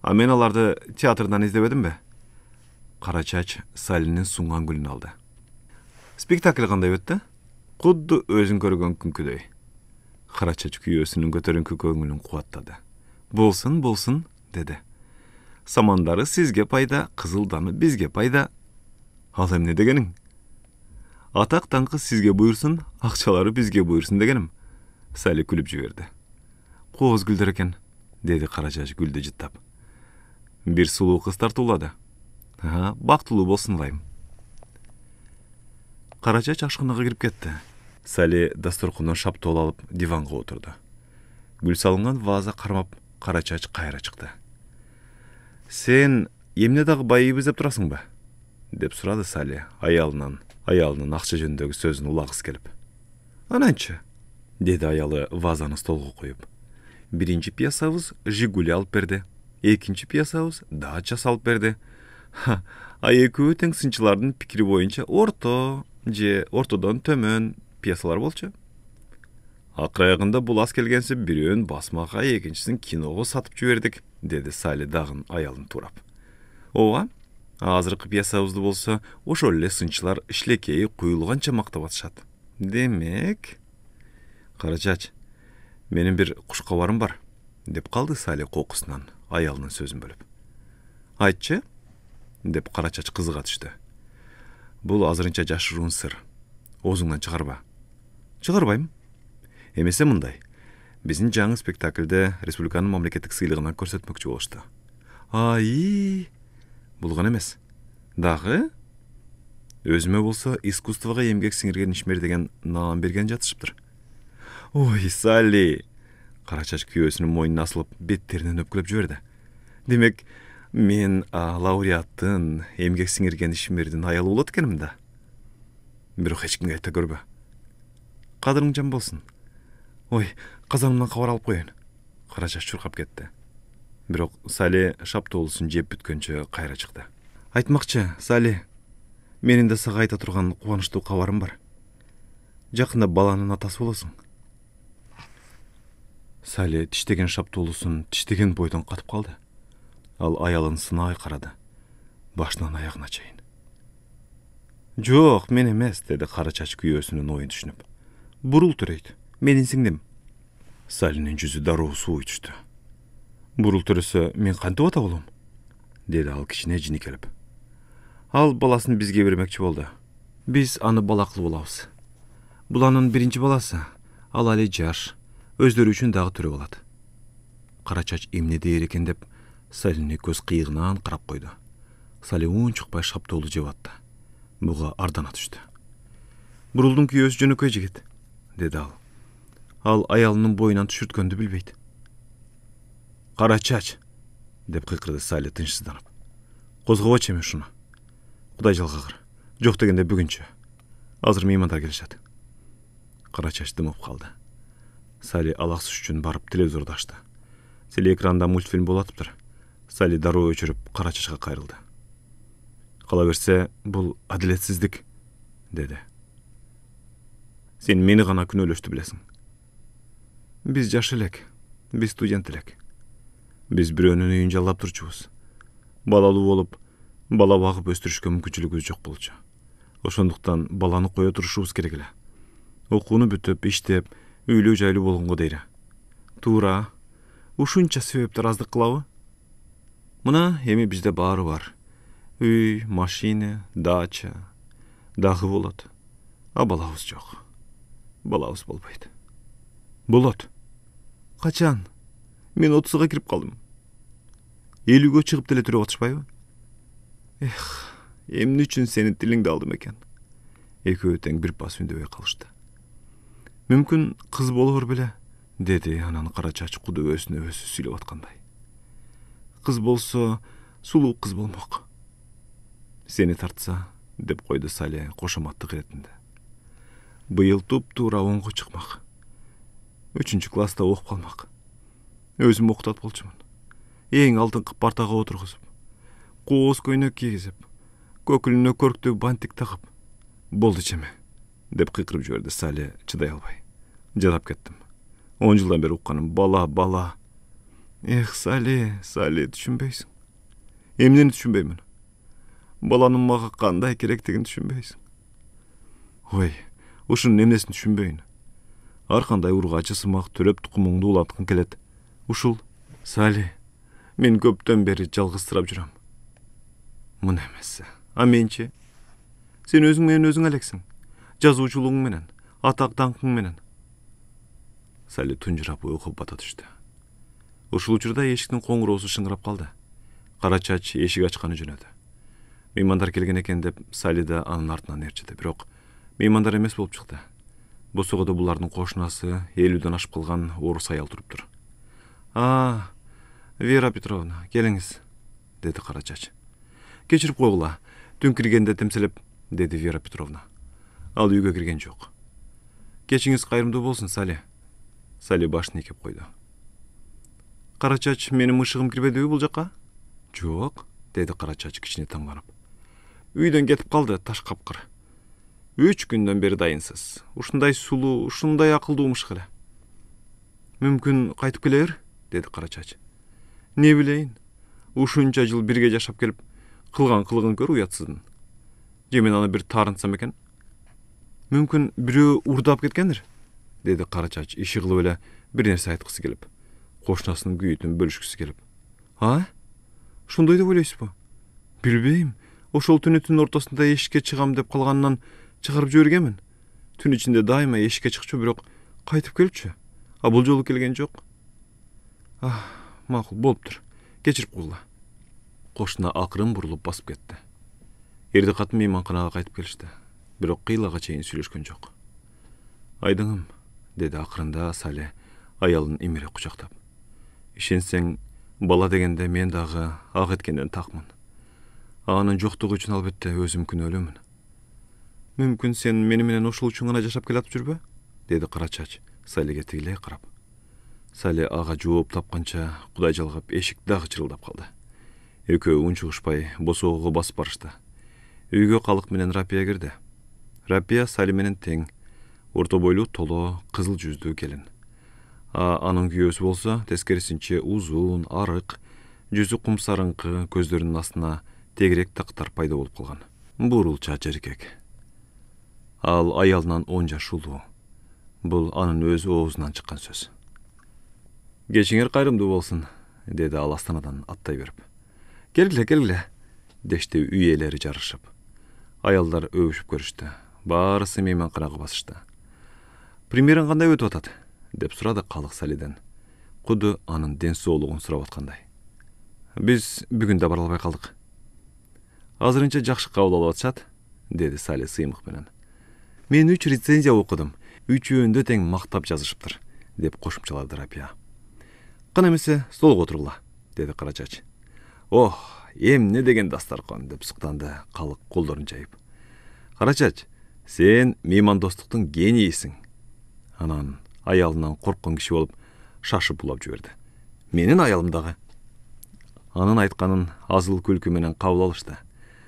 а мен аларды театрдан издебедимби бе?» Қарачаш салинин сунган гүлүн алды спектакль кандай өттү кудду өзүн көргөн күнкүдөй қара өсінің көтерін көтеріңкі көңілін қуаттады болсын болсын деді самандары сізге пайда қызылданы бізге пайда ал не дегенің атақ қыз сізге бұйырсын ақшалары бізге бұйырсын дегенім Сәлі күліп жіберді қоғыз гүлдер екен деді қара шаш гүлді жыттап бір сұлу қыз тартулады бақтылы болсын ылайым кіріп кетті сали дасторкондон шаптол алып диванга отурду гүл салынган ваза кармап кара чач кайра чыкты сен эмне дагы байыйбыз деп турасыңбы деп сурады сали аялынын акча жөнүндөгү сөзүн улагысы келип ананчы деди аялы вазаны столго куюп биринчи пиасабыз жигули алып берди экинчи пиасабыз дача салып берди а экөө тең сынчылардын пикири боюнча орто же ортодон төмөн акыр аягында бул аз келгенсип бирөөн басмага экинчисин киного сатып жибердик деди сали дагы аялын туурап ооба азыркы пьесабызды болсо ошол эле сынчылар шилекейи куюлганча мактап атышат демек карачач менин бир куш кабарым бар деп калды сали кокусунан аялынын сөзүн бөлүп айтчы деп карачач кызыга түштү бул азырынча жашыруун сыр оозуңдан чыгарба чыгарбайм эмесе мындай биздин жаңы спектакльди республиканын мамлекеттик сыйлыгына көрсөтмөкчү болушту аи бул гана эмес дагы өзүмө болсо искусствого эмгек сиңирген ишмер деген наам берген жатышыптыр ой салли кара чач күйөөсүнүн мойнуна асылып беттеринен өпкүлөп жиберди демек мен лауреаттын эмгек сиңирген ишмердин аялы болот экенмин да бирок эч кимге айта көрбө қадірің жан болсын ой қазанымнан хабар алып қояйын қара шұрқап кетті бирок шап шаптолысын жеп бүткөнчө қайра чыкты айтмакчы сәле менин де сага айта тұрған қуанышты кабарым бар Жақында баланың атасы Сәле тіштеген тиштеген шаптоолусун тиштеген бойдон қатып қалды. ал аялын сынай қарады. башынан аяғына чейин Жоқ, мен емес деді қара чач күйөөсүнүн оюн бурул түрейді менин сиңдим салинин жүзі дароо суу түштү бурул төрөсө мен кантип ата болом деді ал кішіне жини келіп. ал баласын бізге бермекші болды біз аны бала кылып алабыз бул анын биринчи баласы ал али жаш өздөрү үчүн дағы төрөп болады. Қарачач чач эмне деп Сәліне көз қиығынан қарап қойды. сали оң чукпай шаптоолу жеп атты буга ардана түштү бурулдун күйөөсү жөнөкөй жигит деди ал ал аялынын боюнан түшүрткөндү билбейт кара чач деп кыйкырды сали тынчсызданып козгобочу эми ушуну кудай жалгагыр жок дегенде бүгүнчү азыр меймандар келишет кара чач дымып калды сали алаксыш үчүн барып телевизорду ачты телеэкранда мультфильм болуп атыптыр сали дароо өчүрүп кара чачка кайрылды кала берсе бул адилетсиздик деди сен мені ғана күнелешті білесің біз жаш элек биз студент элек биз бирөөнүн үйүн жалдап турчубуз балалуу болуп бала багып өстүрүшкө мүмкүнчүлүгүбүз жок болчу ошондуктан баланы кое турушубуз керек эле окууну бүтүп иштеп үйлүү жайлуу болгонго дейре туура ушунча себептер аздык кылабы мына эми бизде баары бар үй машина дача дагы болот а балабыз жок балабыз болбайды болот качан мен отузга кирип калдым элүүгө чыгып деле төрөп атышпайбы эх эмне үчүн сенин тилиңди алдым экен экөө тең бір пас үндөбөй калышты мүмкүн кыз болоор беле деди анан кара чач куду өзүнө өзү сүйлөп аткандай кыз болсо сулуу кыз болмок сени тартса деп койду сале кошоматтык иретинде быйыл туп туура оңго чыкмак үчүнчү класста окуп калмак өзүм окутат болчумун эң алдыңкы партага отургузуп кооз көйнөк кийгизип көкүлүнө көрктүү бантик тагып болду жеме!- деп кыйкырып жиберди сале чыдай албай жадап кеттим он жылдан бери укканым бала бала эх сале сале түшүнбөйсүң эмнени түшүнбөймүн баланын мага кандай керектигин түшүнбөйсүң ой ушунун эмнесин түшүнбөйүн ар кандай ургаачы сымак төрөп тукумуңду уланткың келет ушул сали мен көптөн бери жалгызсырап жүрөм мына эмеси а менчи сен өзүң менен өзүң алексиң жазуучулугуң менен атак даңкың менен сали тунжурап уйку бата түштү ушул учурда эшиктин коңгуроосу шыңгырап калды кара чач эшик ачканы жөнөдү меймандар келген экен деп сали да анын артынан ээрчиди бирок меймандар емес болып шықты босогодо булардын бұлардың қошынасы елуден ашып қалған орыс аял тұрып тұр а вера петровна келіңіз деді қара кечирип койгула түн кіргенде тімсіліп деді вера петровна ал үйге кірген жоқ кечиңиз кайрымдуу болсын сәле сәле башын екеп қойды қара шаш менің мышығым кірбеді бұл жаққа жоқ деді қара шаш кішкене үйден кетіп қалды таш капкыр үч күндөн бери дайынсыз ушундай сулуу ушундай акылдуу эле мүмкүн кайтып қайтып келер деди кара чач эмне билейин ушунча жыл бирге жашап келип кылган кылыгын көр уятсыздын же мен аны бир таарынтсам экен мүмкүн бирөө урдап кеткендир деди кара чач иши кылып эле бир нерсе айткысы келип кошунасынын күйүтүн бөлүшкүсү келип а ошондой деп ойлойсузбу билбейм ошол түнү түн ортосунда эшикке чыгам деп калганынан чыгарып жибергенмин түн ичинде дайыма эшикке чыкчу бирок кайтып келчү а бул жолу келген жок а макул болуптур кечирип койгула кошуна акырын бурулуп басып кетти эрди катын мейманканага кайтып келишти бирок кыйлага чейин сүйлөшкөн жок айдыңым деди акырында сале аялын имире кучактап ишенсең бала дегенде мен дагы ак эткенден такмын анын жоктугу үчүн албетте өзүм күнөөлүүмүн мүмкін сен мени менен ошол үчүн гана жашап келатып жүрбө деди кара чач салиге тигиле карап сали ага жооп тапканча кудай жалгап эшик дагы чырылдап калды экөө үн чыгышпай басып барышты үйгө калык менен рапия кирди рапия сали менен тең орто бойлуу толо кызыл жүздүү келин а анын күйөөсү болсо тескерисинче узун арык жүзү кумсарыңкы көздөрүнүн астына тегерек тактар пайда болуп калган чач эркек ал аялынан он жаш улуу бул анын өз оозунан чыккан сөз кечиңер кайрымдуу болсун деди ал астанадан аттай берип келгиле келгиле дешти үй ээлери жарышып аялдар өбүшүп көрүштү баарысы мейманканага басышты премьераң кандай өтүп атат деп сурады калык салиден куду анын ден соолугун сурап аткандай биз бүгүн да бара албай калдык азырынча жакшы кабыл алып атышат деди сали сыймык менен мен үч рецензия окудум үчөөндө тең мактап жазышыптыр деп кошумчалады рапия кана эмесе столго отургула деди кара ох эмне деген дасторкон деп суктанды калык колдорун жайып кара сен меймандостуктун генийисиң анан аялынан корккон киши болуп шашып булап жиберди менин аялым дагы анын айтканын азыл күлкү менен кабыл алышты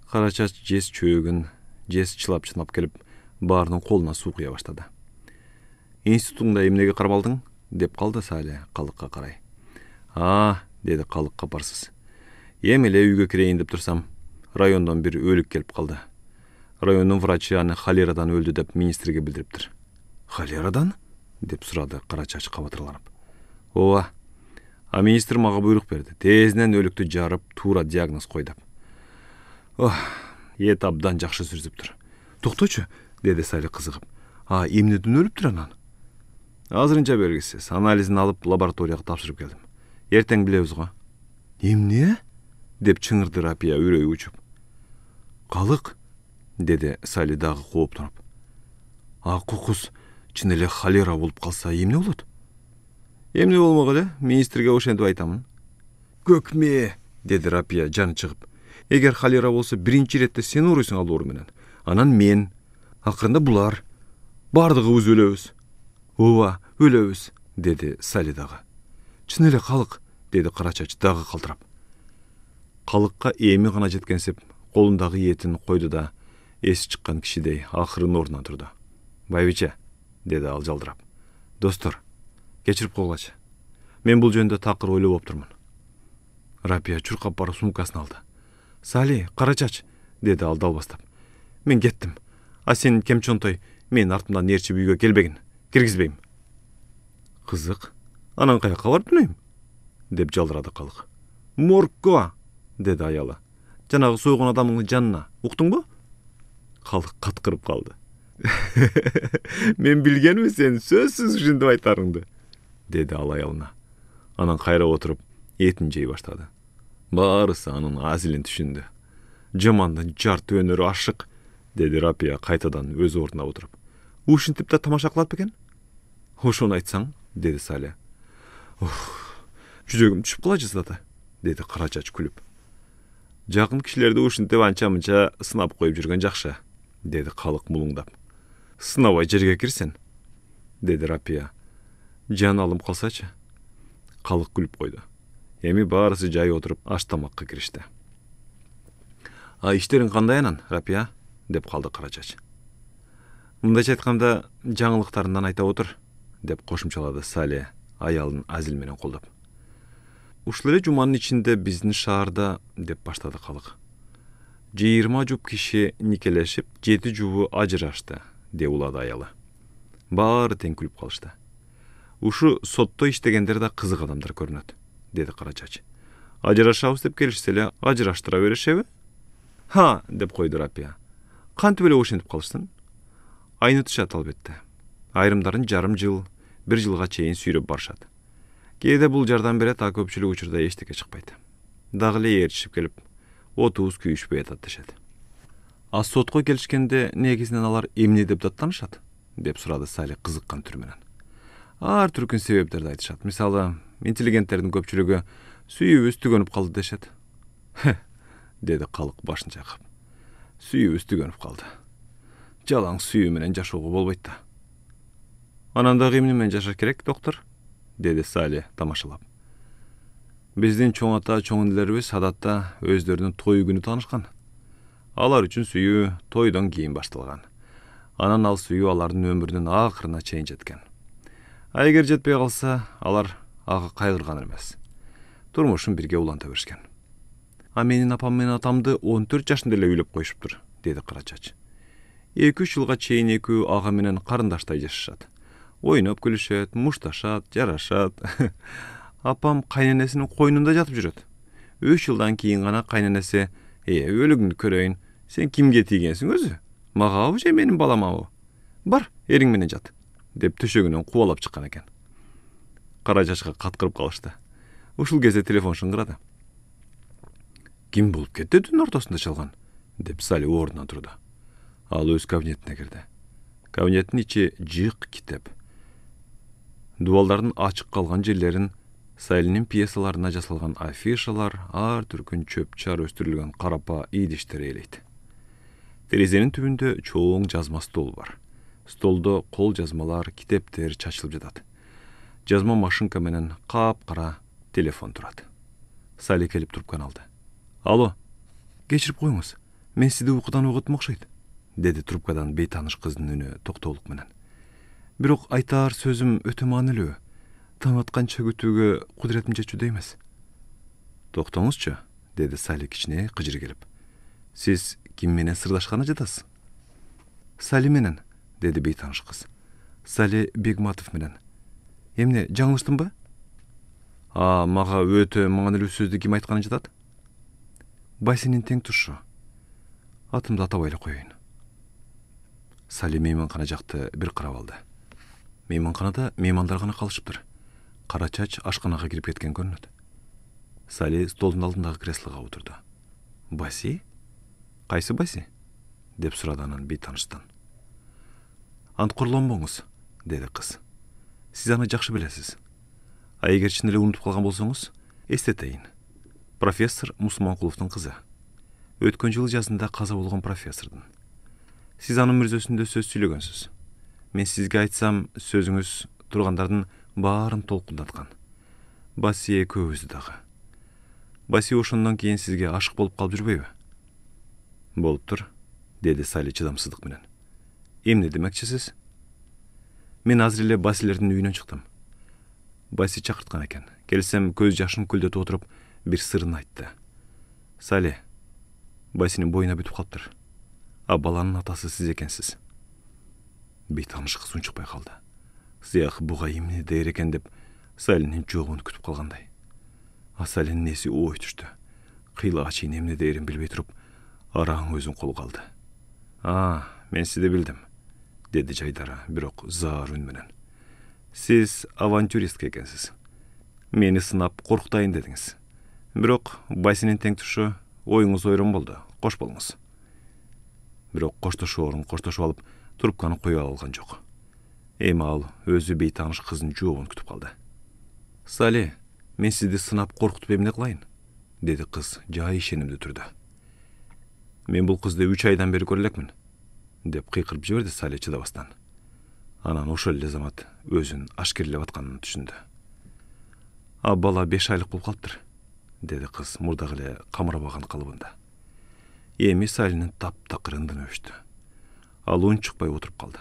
кара жез чөөгүн жез чылап чынап келип баарынын колуна суу куя баштады институтуңда эмнеге кармалдың деп қалды сәлі калыкка қарай. а деді калык капарсыз эми эле үйгө кирейин деп тұрсам, райондон бир өлік келіп қалды. Районның врачы аны холерадан өлдү деп министрге билдириптир холерадан деп сұрады кара чач кабатырланып ооба а министр мага буйрук берди тезинен өлүктү жарып туура диагноз кой деп ох эт абдан жакшы сүрзүп токточу dedi қызығып А Ha emneden өлүптүр анан азырынча белгисиз анализин алып лабораторияга тапшырып келдим эртең билебиз го эмне деп чыңырды рапия үрөйү учуп калык деди сали дагы кууп туруп а кукуз чын эле холера болуп калса эмне болот эмне болмок эле министрге ошентип айтамын көкме деди рапия жаны чыгып эгер халера болсо биринчи иретте сен ал алууру менен анан мен ақырында бұлар бардығы өз өлеуіз ооба өлеуіз деді сәли дағы шын эле халық деді қара тағы дагы қалтырап қалыққа емі ғана жеткенсеп қолындағы етін қойды да есі шыққан кішідей ақырын орнынан тұрды байбиче деді ал жалдырап достар кешіріп койгулачы мен бұл жөнүндө такыр болып тұрмын рапия чуркап барып сумкасын алды сали қара деді ал бастап мен кеттім а сен кемчонтой мен артымдан ээрчип бүйге келбегін. киргизбейм Қызық, анан каякка барып түнөйм деп жалдырады калык моргко деді аялы Жанағы сойгон адамыңдын жанына ба? калык қатқырып қалды. мен билгенмин сен, сөзсіз жындып айтарыңды деді ал аялына анан қайра отырып, етін жей баштады баарысы анын азилин түшүндү жамандын жарты өнөрү ашық деді рапия қайтадан өз орнына отырып ушин тіпті тамаша қылады бекен ошону айтсаң деді саля ух жүрегім түшіп қала жаздады деді қарачач күліп жақын кишилерди ушинтип анча мынча сынап қойып жүрген жакшы деді калык мулуңдап сынабай жерге кирсин деді рапия жан алып калсачы калык күлүп койду эми баарысы жай отуруп аш тамакка киришти а иштериң кандай анан рапия деп қалды қарачач мындайша айтқанда жаңылықтарынан айта отыр деп кошумчалады салия аялын әзілменен қолдап ушлере жуманын ичинде биздин шаарда деп баштады калык жыйырма жұп киши никелешип жети жубу ажырашты деп улады аялы баары тең күлүп калышты ушу сотто иштегендер да кызык адамдар көрүнөт деди кара ажырашабыз деп келишсе эле ажыраштыра беришеби ха деп койду рапия кантип эле ошентип калышсын айнытышат албетте айрымдарын жарым жыл бир жылга чейин сүйрөп барышат кээде бул жардам берет а көпчүлүк учурда эчтеке чыкпайт дагы эле ээрчишип келип отубуз күйүшпөй атат дешет а сотко келишкенде негизинен алар эмне деп даттанышат деп сурады салих кызыккан түрү менен ар түркүн себептерди айтышат мисалы интеллигенттердин көпчүлүгү сүйүүбүз түгөнүп калды дешет деди калык башын чайкап сүйі үсті көніп қалды жалаң сүйүү менен жашоого болбойт да дагы эмне менен жашаш керек доктор деди сали тамашалап биздин чоң ата чоң инилерибиз адатта өздөрүнүн той күнү таанышкан алар үчүн сүйүү тойдон кийин башталган анан ал сүйүү алардын өмүрүнүн акырына чейин жеткен а эгер жетпей калса алар ага кайгырган эмес турмушун бирге уланта беришкен а менин апам менен атамды он төрт жашында эле үйлөп коюшуптур деди кара чач эки үч жылга чейин экөө ага менен карындаштай жашашат ойноп күлүшөт мушташат жарашат апам кайненесинин койнунда жатып жүрөт үч жылдан кийин гана кайненеси э өлүгүңдү көрөйүн сен кимге тийгенсиң өзү магабы же менин баламабы бар эриң менен жат деп төшөгүнөн кубалап чыккан экен кара чачка каткырып калышты ушул кезде телефон шыңгырады ким болуп кетти түн ортосунда чалган деп сали ордунан турду ал өз кабинетине кирди кабинеттин ичи жыйык китеп дубалдардын ачык калган жерлерин салинин пьесаларына жасалган афишалар ар түркүн чөп чар өстүрүлгөн карапа идиштер ээлейт терезенин түбүндө чоң жазма стол бар столдо кол жазмалар китептер чачылып жатат жазма машинка менен кап телефон турат сали келип трубканы алды алло кешіріп қойыңыз мен сізді оқудан ұғыттым ұқшайды деді трубкадан бейтаныш қыздың үні тоқтаулық менен бирок айтар сөзім өте маанилүү таң атканча күтүүгө кудуретим жетчүдөй эмес токтоңузчу деді сали кичине кыжыр келип сиз ким менен сырдашканы жатасыз сали менен деді бейтаныш қыз сали бегматов менен эмне жаңылыштымбы а мага өтө маанилүү сөздү ким айтканы жатат бәсенен тең тұршы атымды атап қойын. қояйын мейман қана жақты бір қарап алды мейманханада меймандар ғана қалышып тұр қара чач ашханаға кіріп кеткен көрінеді сали столдың алдындағы креслоға отырды баси қайсы баси деп сұрады анан бейтаныштан анткорлонбоңуз деді қыз сіз аны жақсы білесіз а егер шын эле унутуп калган болсоңуз профессор мұсманқұловтың қызы өткен жылы жазында қаза болған профессордың сіз аның мүрзесінде сөз сөйлегенсіз мен сізге айтсам сөзіңіз тұрғандардың барын толқындатқан басие көзі дағы баси ошондон кейін сізге ашық болып қалып жүрбөйбү болып тұр деді сали чыдамсыздық менен Емне демекчисиз мен азыр эле басилердин үйүнөн чыктым баси чакырткан экен келсем көз жашын көлдөтүп отуруп бір сырын айтты сәле бассейннің бойына бүтіп қалыптыр а баланың атасы сіз екенсіз бейтаныш қыз шықпай қалды Сыяк бұға емне екен деп сәлінің жоғын күтіп қалғандай а сәлінің несі ой түшті қилыға шейін емне дерін білбей тұрып араң өзін қолға алды а мен сізді білдім деді жайдара бирок зар үн менен сіз авантюрист екенсіз мені сынап қорқытайын дедіңіз бирок тең тушу оюңуз ойрон болду кош болуңуз бирок коштошуу орун коштошуп алып трубканы кое алган жок эми ал өзү бейтааныш кыздын жообун күтүп калды сали мен сизди сынап коркутуп эмне кылайын деди кыз жай ишенимдүү түрдө мен бул кызды үч айдан бери көрө элекмин деп кыйкырып жиберди сали чыдабастан анан ошол эле замат өзүн ашкерелеп атканын түшүндү а бала беш айлык болуп калыптыр деди кыз мурдагы эле камырабаган калыбында эми салинин таптакыр ындыны өчтү ал унчукпай отуруп калды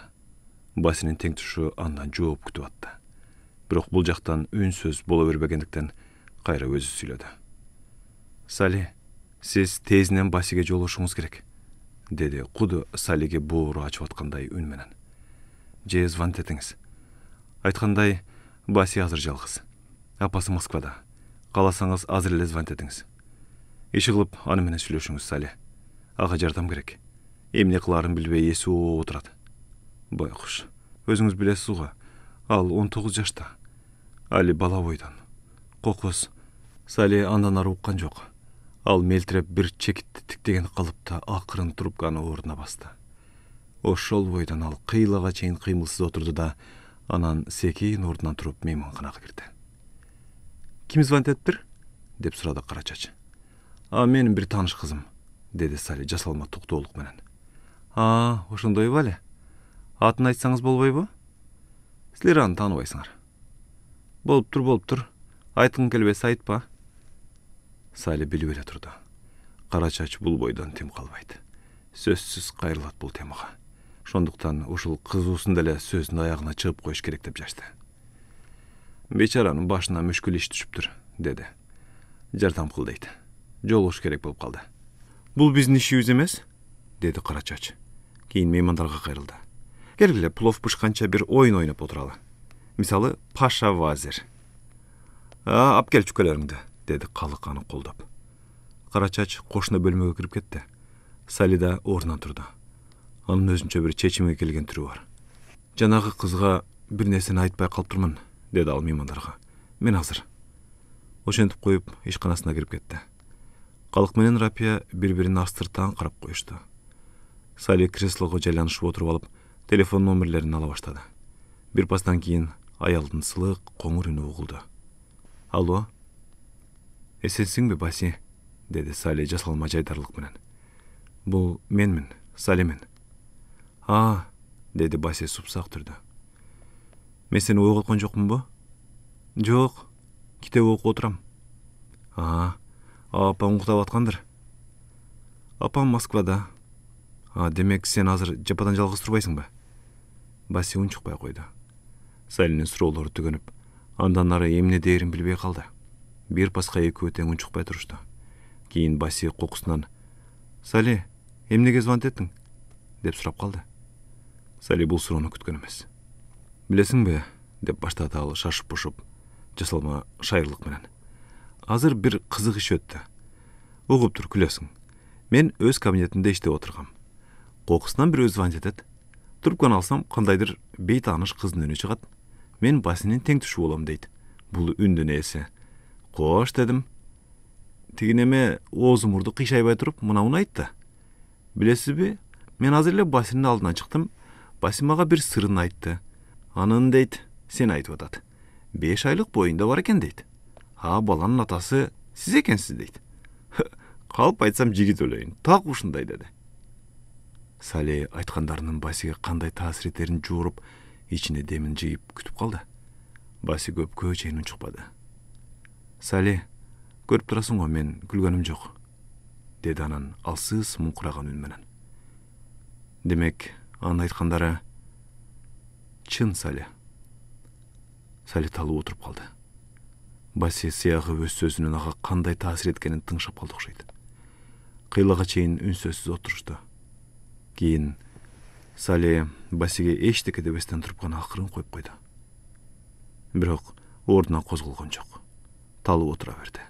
басинин теңтушу андан жооп күтүп атты бирок бул жактан үн сөз боло бербегендиктен кайра өзү сүйлөдү сали сиз тезинен басиге жолугушуңуз керек деди куду салиге боору ачып аткандай үн менен же звонитьэтиңиз айткандай баси азыр жалгыз апасы москвада қаласаңыз азыр эле звонт этиңиз иши кылып аны менен сүйлөшүңүз сали ага жардам керек эмне кылаарын билбей эси ооп отурат байкуш өзүңүз билесиз го ал он тогуз жашта али бала бойдон кокус сали андан ары уккан жок ал мелтиреп бир чекитти тиктеген калыпта акырын трубканы ордуна басты ошол бойдон ал кыйлага чейин кыймылсыз отурду да анан секин ордунан туруп мейманканага кирди ким звонть этиптир деп сурады карачач а менин бир тааныш кызым деди сали жасалма токтоолук менен а ошондойбу али атын айтсаңыз болбойбу силер аны тааныбайсыңар болуптур болуптур айткың келбесе айтпа сали билип эле турду карачач бул бойдон тим калбайт сөзсүз кайрылат бул темага ошондуктан ушул кызуусунда эле сөздүн аягына чыгып коюш керек деп жачты бечаранын башына мүшкіл іш түшіптір деді жардам қыл дейді керек болып қалды бұл біздің ишибиз емес деді қарачач. чач кейін меймандарға қайрылды келгиле плов бышканча бир ойын ойнап отуралы мисалы паша вазир а алып кел чүкөлөрүңдү деді калык аны қолдап Қарачач чач қошына бөлмеге кіріп кетті салида ордунан тұрды анын өзүнчө бир чечимге келген түрү бар жанагы кызга бир нерсени айтпай калыптырмын деді ал меймандарға мен азыр ошентіп қойып ишканасына кіріп кетті қалық менен рапия бір бірін астыртан қарап қойышты сали креслого жайланышып отырып алып телефон номерлерін ала баштады Бір пастан кейін аялдын сылык коңур үні угулду алло бе баси деди сали жасалма жайдарлык менен бул менмин салимин а деди баси супсак түрдө мен сені ойғатқан жоқпын ба жоқ кітап оқып отырам а апаң ұйықтап жатқандыр апам москвада а демек сен азыр жападан жалғыз тұрбайсың ба басе үн қойды. койду салинин суроолору түгөнүп андан ары эмне дээрин билбей қалды бір паска экөө тең үн шықпай турушту кийин баси кокусунан сали эмнеге звонт эттиң деп сұрап қалды сали бул суроону күткөн эмес білесің бе деп баштады ал шашып ұшып жасалма менен азыр бір қызық іш өтті угуп тұр күлесің мен өз кабинетімде іште отырғам қоқысынан біреу звонить етеді трубканы алсам қандайдыр бейтааныш кыздын өне шығат. мен басынан тең түші болам дейді бұл үнді несі қош дедім тегін эме қишайбай мурду кыйшайбай туруп мынауну айтты билесизби мен азыр эле бассейндин алдынан чыктым бассейн мага бир сырын айтты анын дейт сен айтып атат беш айлық бойында бар экен дейт а баланың атасы сиз экенсиз дейт калп айтсам жигит өлөйүн. так ушундай деди сале айткандарынын басиге кандай таасир этерин жууруп ичине демин жыйып күтүп калды баси көпкө чейин унчукпады сале көрүп турасың го мен күлгөнүм жок деди анан алсыз муңкураган үн менен демек анын айткандары чын сәлі Сәлі талы отырып қалды басе сияғы өз сөзінің аға қандай таасір еткенін тыңшап қалдық ұқшайды қилыға чейін сөзсіз отырышты Кейін сале басеге эчтеке дебестен туруп гана акырын коюп койду бирок ордунан козголгон жоқ. талып отыра берді.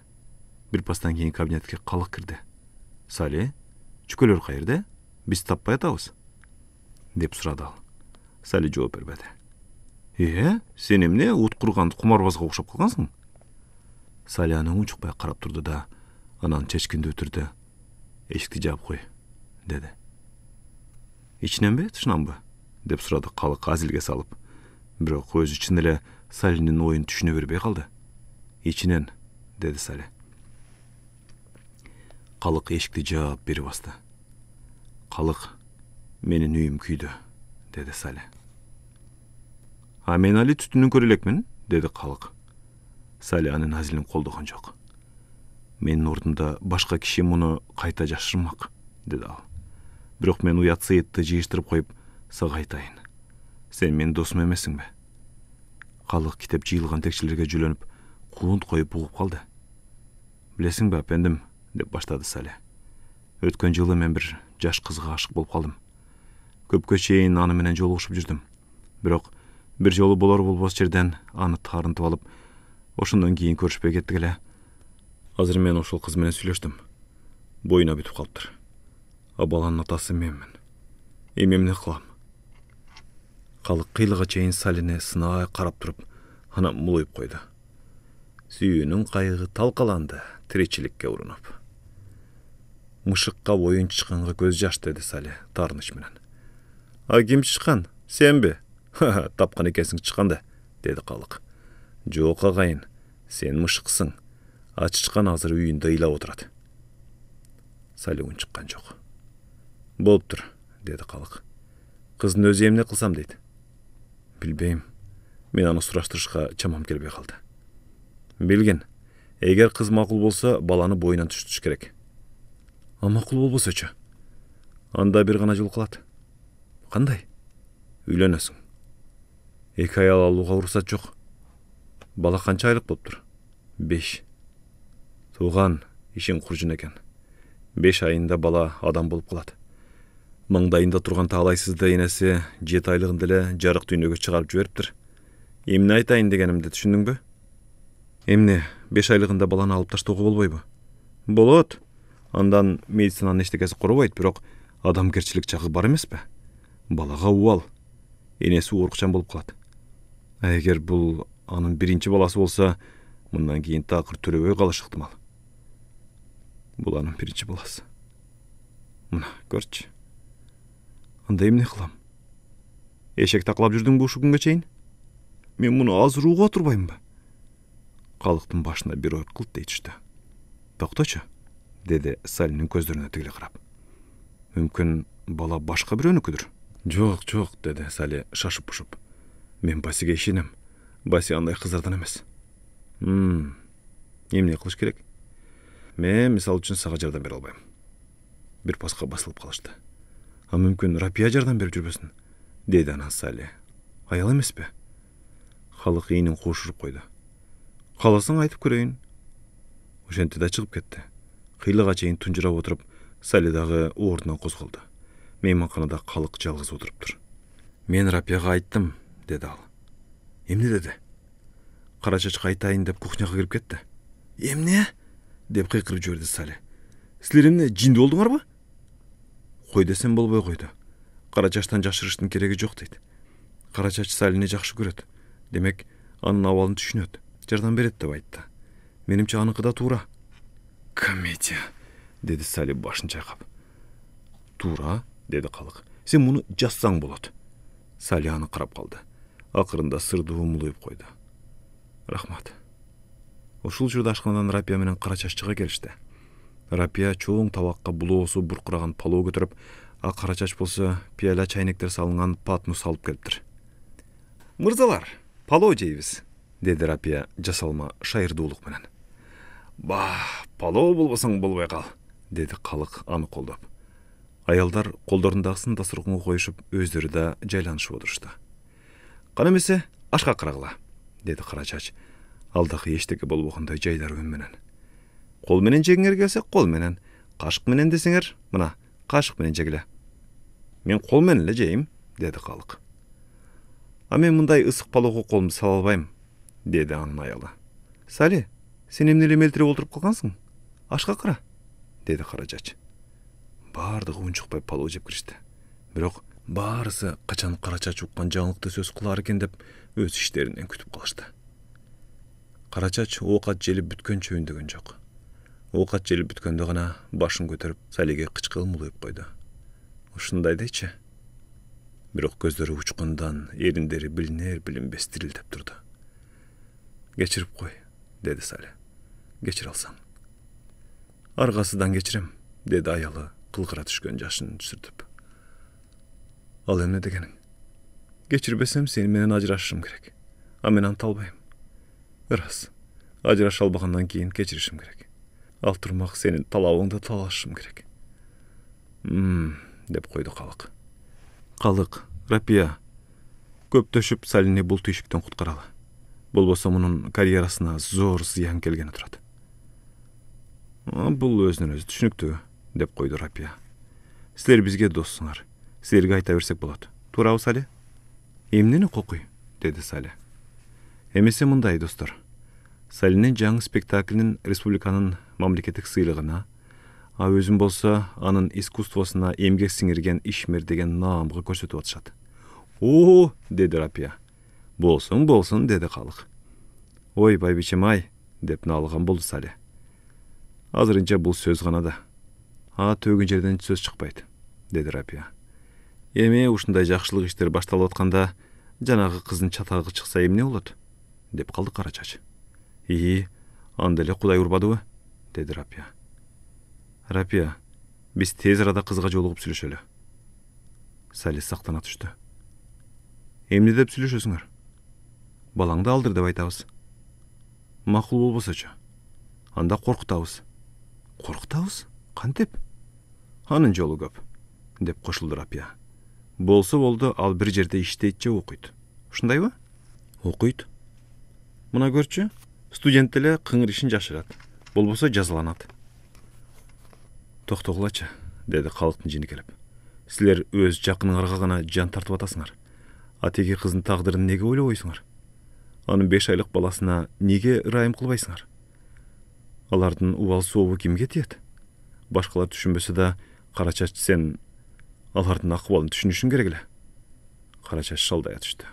Бір пастан кейін кабинетке қалық кірді. сале чүкөлөр каерде биз таппай атабыз деп сұрады ал сәли жооп бербеди э сен эмне от құрған кумарбазга окшоп калгансың сали аны ұншықпай карап турду да анан чечкиндүү түрдө эшикти жаап кой деди ичиненби тышынанбы деп сұрады қалық азилге салып бирок өзү чын эле салинин оюн түшүнө бербей қалды ішінен деді сали калык эшикти жаап бери басты калык менің үйім күйді деді сали а мен али түтүнүн көрө элекмин деди калык сали анын азилин колдогон жок менин ордумда башка киши муну кайта жашырмак деди ал бирок мен уят сыйытты жыйыштырып коюп сага айтайын сен менин досум эмессиңби калык китеп жыйылган текчелерге жүлөнүп куунт коюп угуп калды билесиңби апендим деп баштады сали өткөн жылы мен бир жаш кызга ашык болуп калдым көпкө чейин аны менен жолугушуп жүрдүм бирок бір жолы болар болбас жерден аны тарынтып алып ошондон кейін көрүшпөй кеттик эле азыр мен ошол кыз менен сүйлөштүм боюна бүтүп калыптыр а баланын атасы менмин эми эмне кылам калык кыйлыга чейин салине сынай карап туруп анан мулуюп койду сүйүүнүн кайыгы талкаланды тиричиликке урунуп мышыкка боюн чычканга көз жаш деди сали таарыныч менен а ким чычкан сенби Ха-ха, тапқан екенсің шыққанда деді қалық жоқ ағайын сен мышықсың шыққан азыр үйін ыйлап отырады сәлеуін шыққан жоқ болып тұр деді қалық Қызын өз еміне қылсам дейді білбейм мен аны сұраштырышқа чамам келбей қалды Білген, егер қыз мақұл болса баланы бойынан түш керек а мақұл болбосочу анда бір ғана жол калат қандай үйленесің эки аял алууга уруксат жок бала канча айлык болуптур беш тууган ишиң куржун экен беш айында бала адам болуп калат маңдайында турган да энеси жети айлыгында эле жарык дүйнөгө чыгарып жибериптир эмне айтайын дегенимди түшүндүңбү эмне беш айлыгында баланы алып таштоого болбойбу болот андан медицинанын эчтекеси коробойт бирок адамгерчилик жагы бар эмеспи балага убал энеси оорукчан болуп калат эгер ә, бул анын биринчи баласы болсо мындан кийин такыр төрөбөй калышы ыктымал бул анын биринчи баласы мына көрчү анда эмне кылам эшек такалап жүрдүңбү ушул күнгө чейин мен муну азыр угуп отурбаймынбы калыктын башына бир ой дей түштү токточу деди салинин көздөрүнө тигиле карап мүмкүн бала башка бирөөнүкүдүр жок жок деди сали шашып бушуп мен басиге ishonam баси андай кыздардан эмес эмне қылыш керек мен мисалы үшін сага жардам бере албайм бір пасқа басылып калышты а мүмкін рапия жардам берип жүрбөсүн деді анасы алия аял эмеспи халық иінен қушырып қойды қаласаң айтып көрейін ошентті да шығып кетті қиылыға чейін тұнжырап отырып сәли дагы орнынан қозғалды мейманханада халық жалғыз отырып тұр мен рапияға айттым деді ал емне деді қарашаш қайтайын деп кухняға кіріп кетті емне деп қиқырып жіберді Сәлі. сілер емне жинді болдыңар ба қой десем болбай қойды қарашаштан жашырыштың керегі жоқ дейді қарашаш сәліні жақсы көреді демек анын абалын түшүнөт жардам берет деп айтты менимче аныкы да туура комедия деди Сали башын чайкап туура деди калык сен муну жазсаң болот сали аны карап калды ақырында сырды умулуюп қойды рахмат ушул жерде ашканадан рапия менен кара чаччыга келишти рапия чоң табакка булоосу буркураган палоо көтөрүп а карачач болсо пияла чайнектер салынган патнус алып келиптир мырзалар палоо жейбиз деди рапия жасалма шайырдуулук менен ба палоо болбосоң болбой кал деди калык аны колдоп аялдар колдорундагысын дасторконго коюшуп өздөрү да жайланышып отурушту кана эмесе қарағыла- деді деди кара Алдақы ештегі эчтеке болбогондой жайдар үн менен кол менен келсе қол менен қашық менен десеңер мына қашық менен жегілі. мен қол менен эле жейм деди калык а мен мындай ысык палоого колумду сала албайм деди анын аялы сали сен эле мелтиреп отуруп калгансың ашка кара деди кара баардыгы унчукпай палоо жеп киришти баарысы качан кара чач уккан жаңылыкты сөз кылар экен деп өз иштеринен күтүп калышты кара оқат оокат желип бүткөнчө үндөгөн жок оокат желип бүткөндө гана башын көтөрүп салиге кычкыл мулуйуп койду ушундай дейчи бирок көздөрү учкундан эриндери билинер билинбес дирилдеп турду кечирип кой деди сали кечире алсаң аргасыздан кечирем деди аялы кылгыра түшкөн жашын сүртүп Ал эмне дегениң кечирбесем сени менен ажырашышым керек. а мен men албайм Ырас, ажыраша албагандан кейін кечиришим керек. Ал турмак сенин талабыңды талашышым керек. М деп койду калык. Калык, рапия. Көптөшүп Салини бул түйшүктөн куткаралы. Болбосо мунун карьерасына зор зыян келгени турат. Бул өзүнөн өзү түшүнүктүү, деп койду рапия. Силер бизге доссуңар сіздерге айта берсек болады туурабы сәлі. эмнени кокуй деді сале эмесе мындай достар Сәлінің жаңы спектаклінің республиканың мамлекеттик сыйлығына а өзім болса, аның искусствосына эмгек сіңірген ишмер деген наамга көрсетіп атышат о деді рапия Болсын, болсын, деді халық ой байбичем ай деп налыған болды сале азырынча бұл сөз ғана да а төгін жерден сөз шықпайды деді рапия эми ушундай жакшылык иштер башталып атканда жанагы кыздын чатагы чыкса эмне болот деп калды кара чач ии анда эле кудай урбадыбы деди рапия рапия биз тез арада кызга жолугуп сүйлөшөлү сали сактана түштү эмне деп сүйлөшөсүңөр балаңды алдыр деп айтабыз макул болбосочу анда коркутабыз коркутабыз кантип анын жолу көп деп кошулду рапия болсо болды ал бір жерде иштейт же окуйт ушундайбы окуйт мына көрчү студент деле кыңыр ишин жашырат болбосо жазаланат токтогулачы деди калыктын жини келип силер өз жакыныңарга гана жан тартып атасыңар атеке кыздын тагдырын неге ойлобойсуңар анын беш айлык баласына неге ырайым кылбайсыңар алардын убал сообу кимге тиет башкалар түшүнбөсө да кара сен алардын акыбалын түшүнүшүң керек эле қараша шалдай шалдая түштү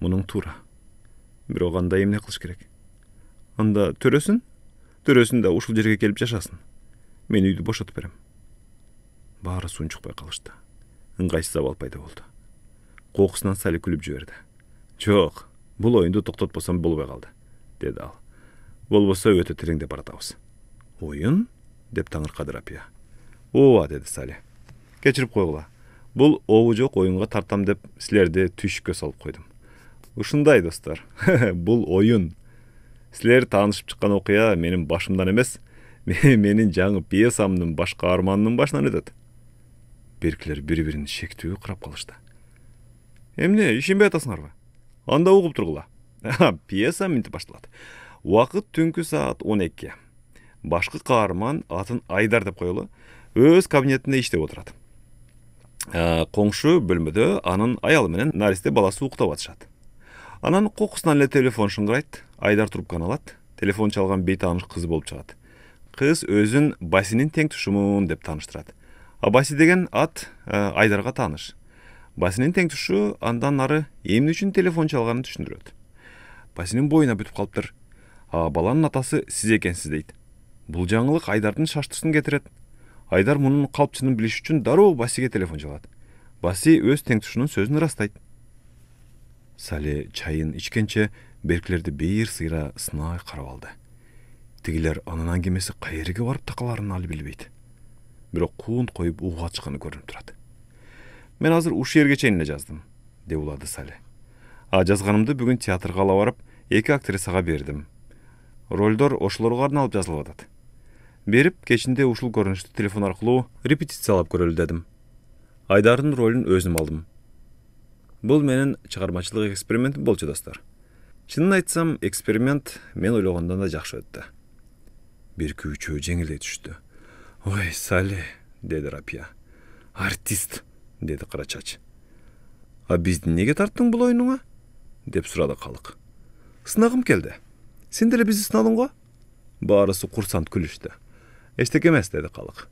мунуң туура бирок анда эмне кылыш керек анда төрөсүн төрөсүн да ушул жерге келип жашасын мен үйдү бошотуп берем баарысы унчукпай калышты ыңгайсыз абал пайда болду кокусунан сали күлүп жиберди жок бул оюнду токтотпосом болбой калды деди ал болбосо өтө тереңдеп баратабыз оюн деп таңыркады рапия ооба деди сали кечирип койгула бул обу жок оюнга тартам деп силерди түйшүккө салып койдум ушундай достор бул оюн силер таанышып чыккан окуя менин башымдан эмес менин жаңы пьесамдын баш каарманынын башынан өтөт беркилер бири бирине шектүү карап калышты эмне ишенбей атасыңарбы анда угуп тургула пьеса мынтип башталат убакыт түнкү саат он эки башкы каарман атын айдар деп коелу өз кабинетинде иштеп отурат Э, коңшу бөлмөдө анын аялы менен наристе баласы уктап атышат анан кокусунан эле телефон шыңгырайт айдар трубканы алат телефон чалган бейтааныш кыз болуп чыгат кыз өзүн басинин тең тушумун деп тааныштырат а баси деген ат э, айдарга тааныш басинин тең тушу андан ары эмне үчүн телефон чалганын түшүндүрөт басинин боюна бүтүп калыптыр баланын атасы сиз экенсиз дейт бул жаңылык айдардын шаштысын кетирет айдар мұның қауіптісінің билиш үшін дароо басиге телефон шалады баси өз теңтұшының сөзін растайды сале чайын ішкенше беркілерді бейір сыйра сынай қарап алды тігілер анын әңгімесі қайерге барып тақаларын али билбейт. бирок қуын қойып уға чыкканы көрүнүп турат мен азыр ушу жерге чейин эле жаздым деп улады сале а жазганымды бүгүн театрга ала барып эки актрисага бердим Рольдор ошолорго арналып жазылып атат берип кечинде ушул көрүнүштү телефон аркылуу репетициялап көрөлү дедим айдардын ролун өзүм алдым бул менин чыгармачылык экспериментим болчу достор чынын айтсам эксперимент мен ойлогондон да жакшы өттү берки үчөө жеңилдей түштү ой сали деди рапия артист деди кара чач а бизди эмнеге тарттың бул оюнуңа деп сурады калык сынагым келди сен деле бизди сынадың го баарысы курсант күлүштү эчтеке эмес деди калык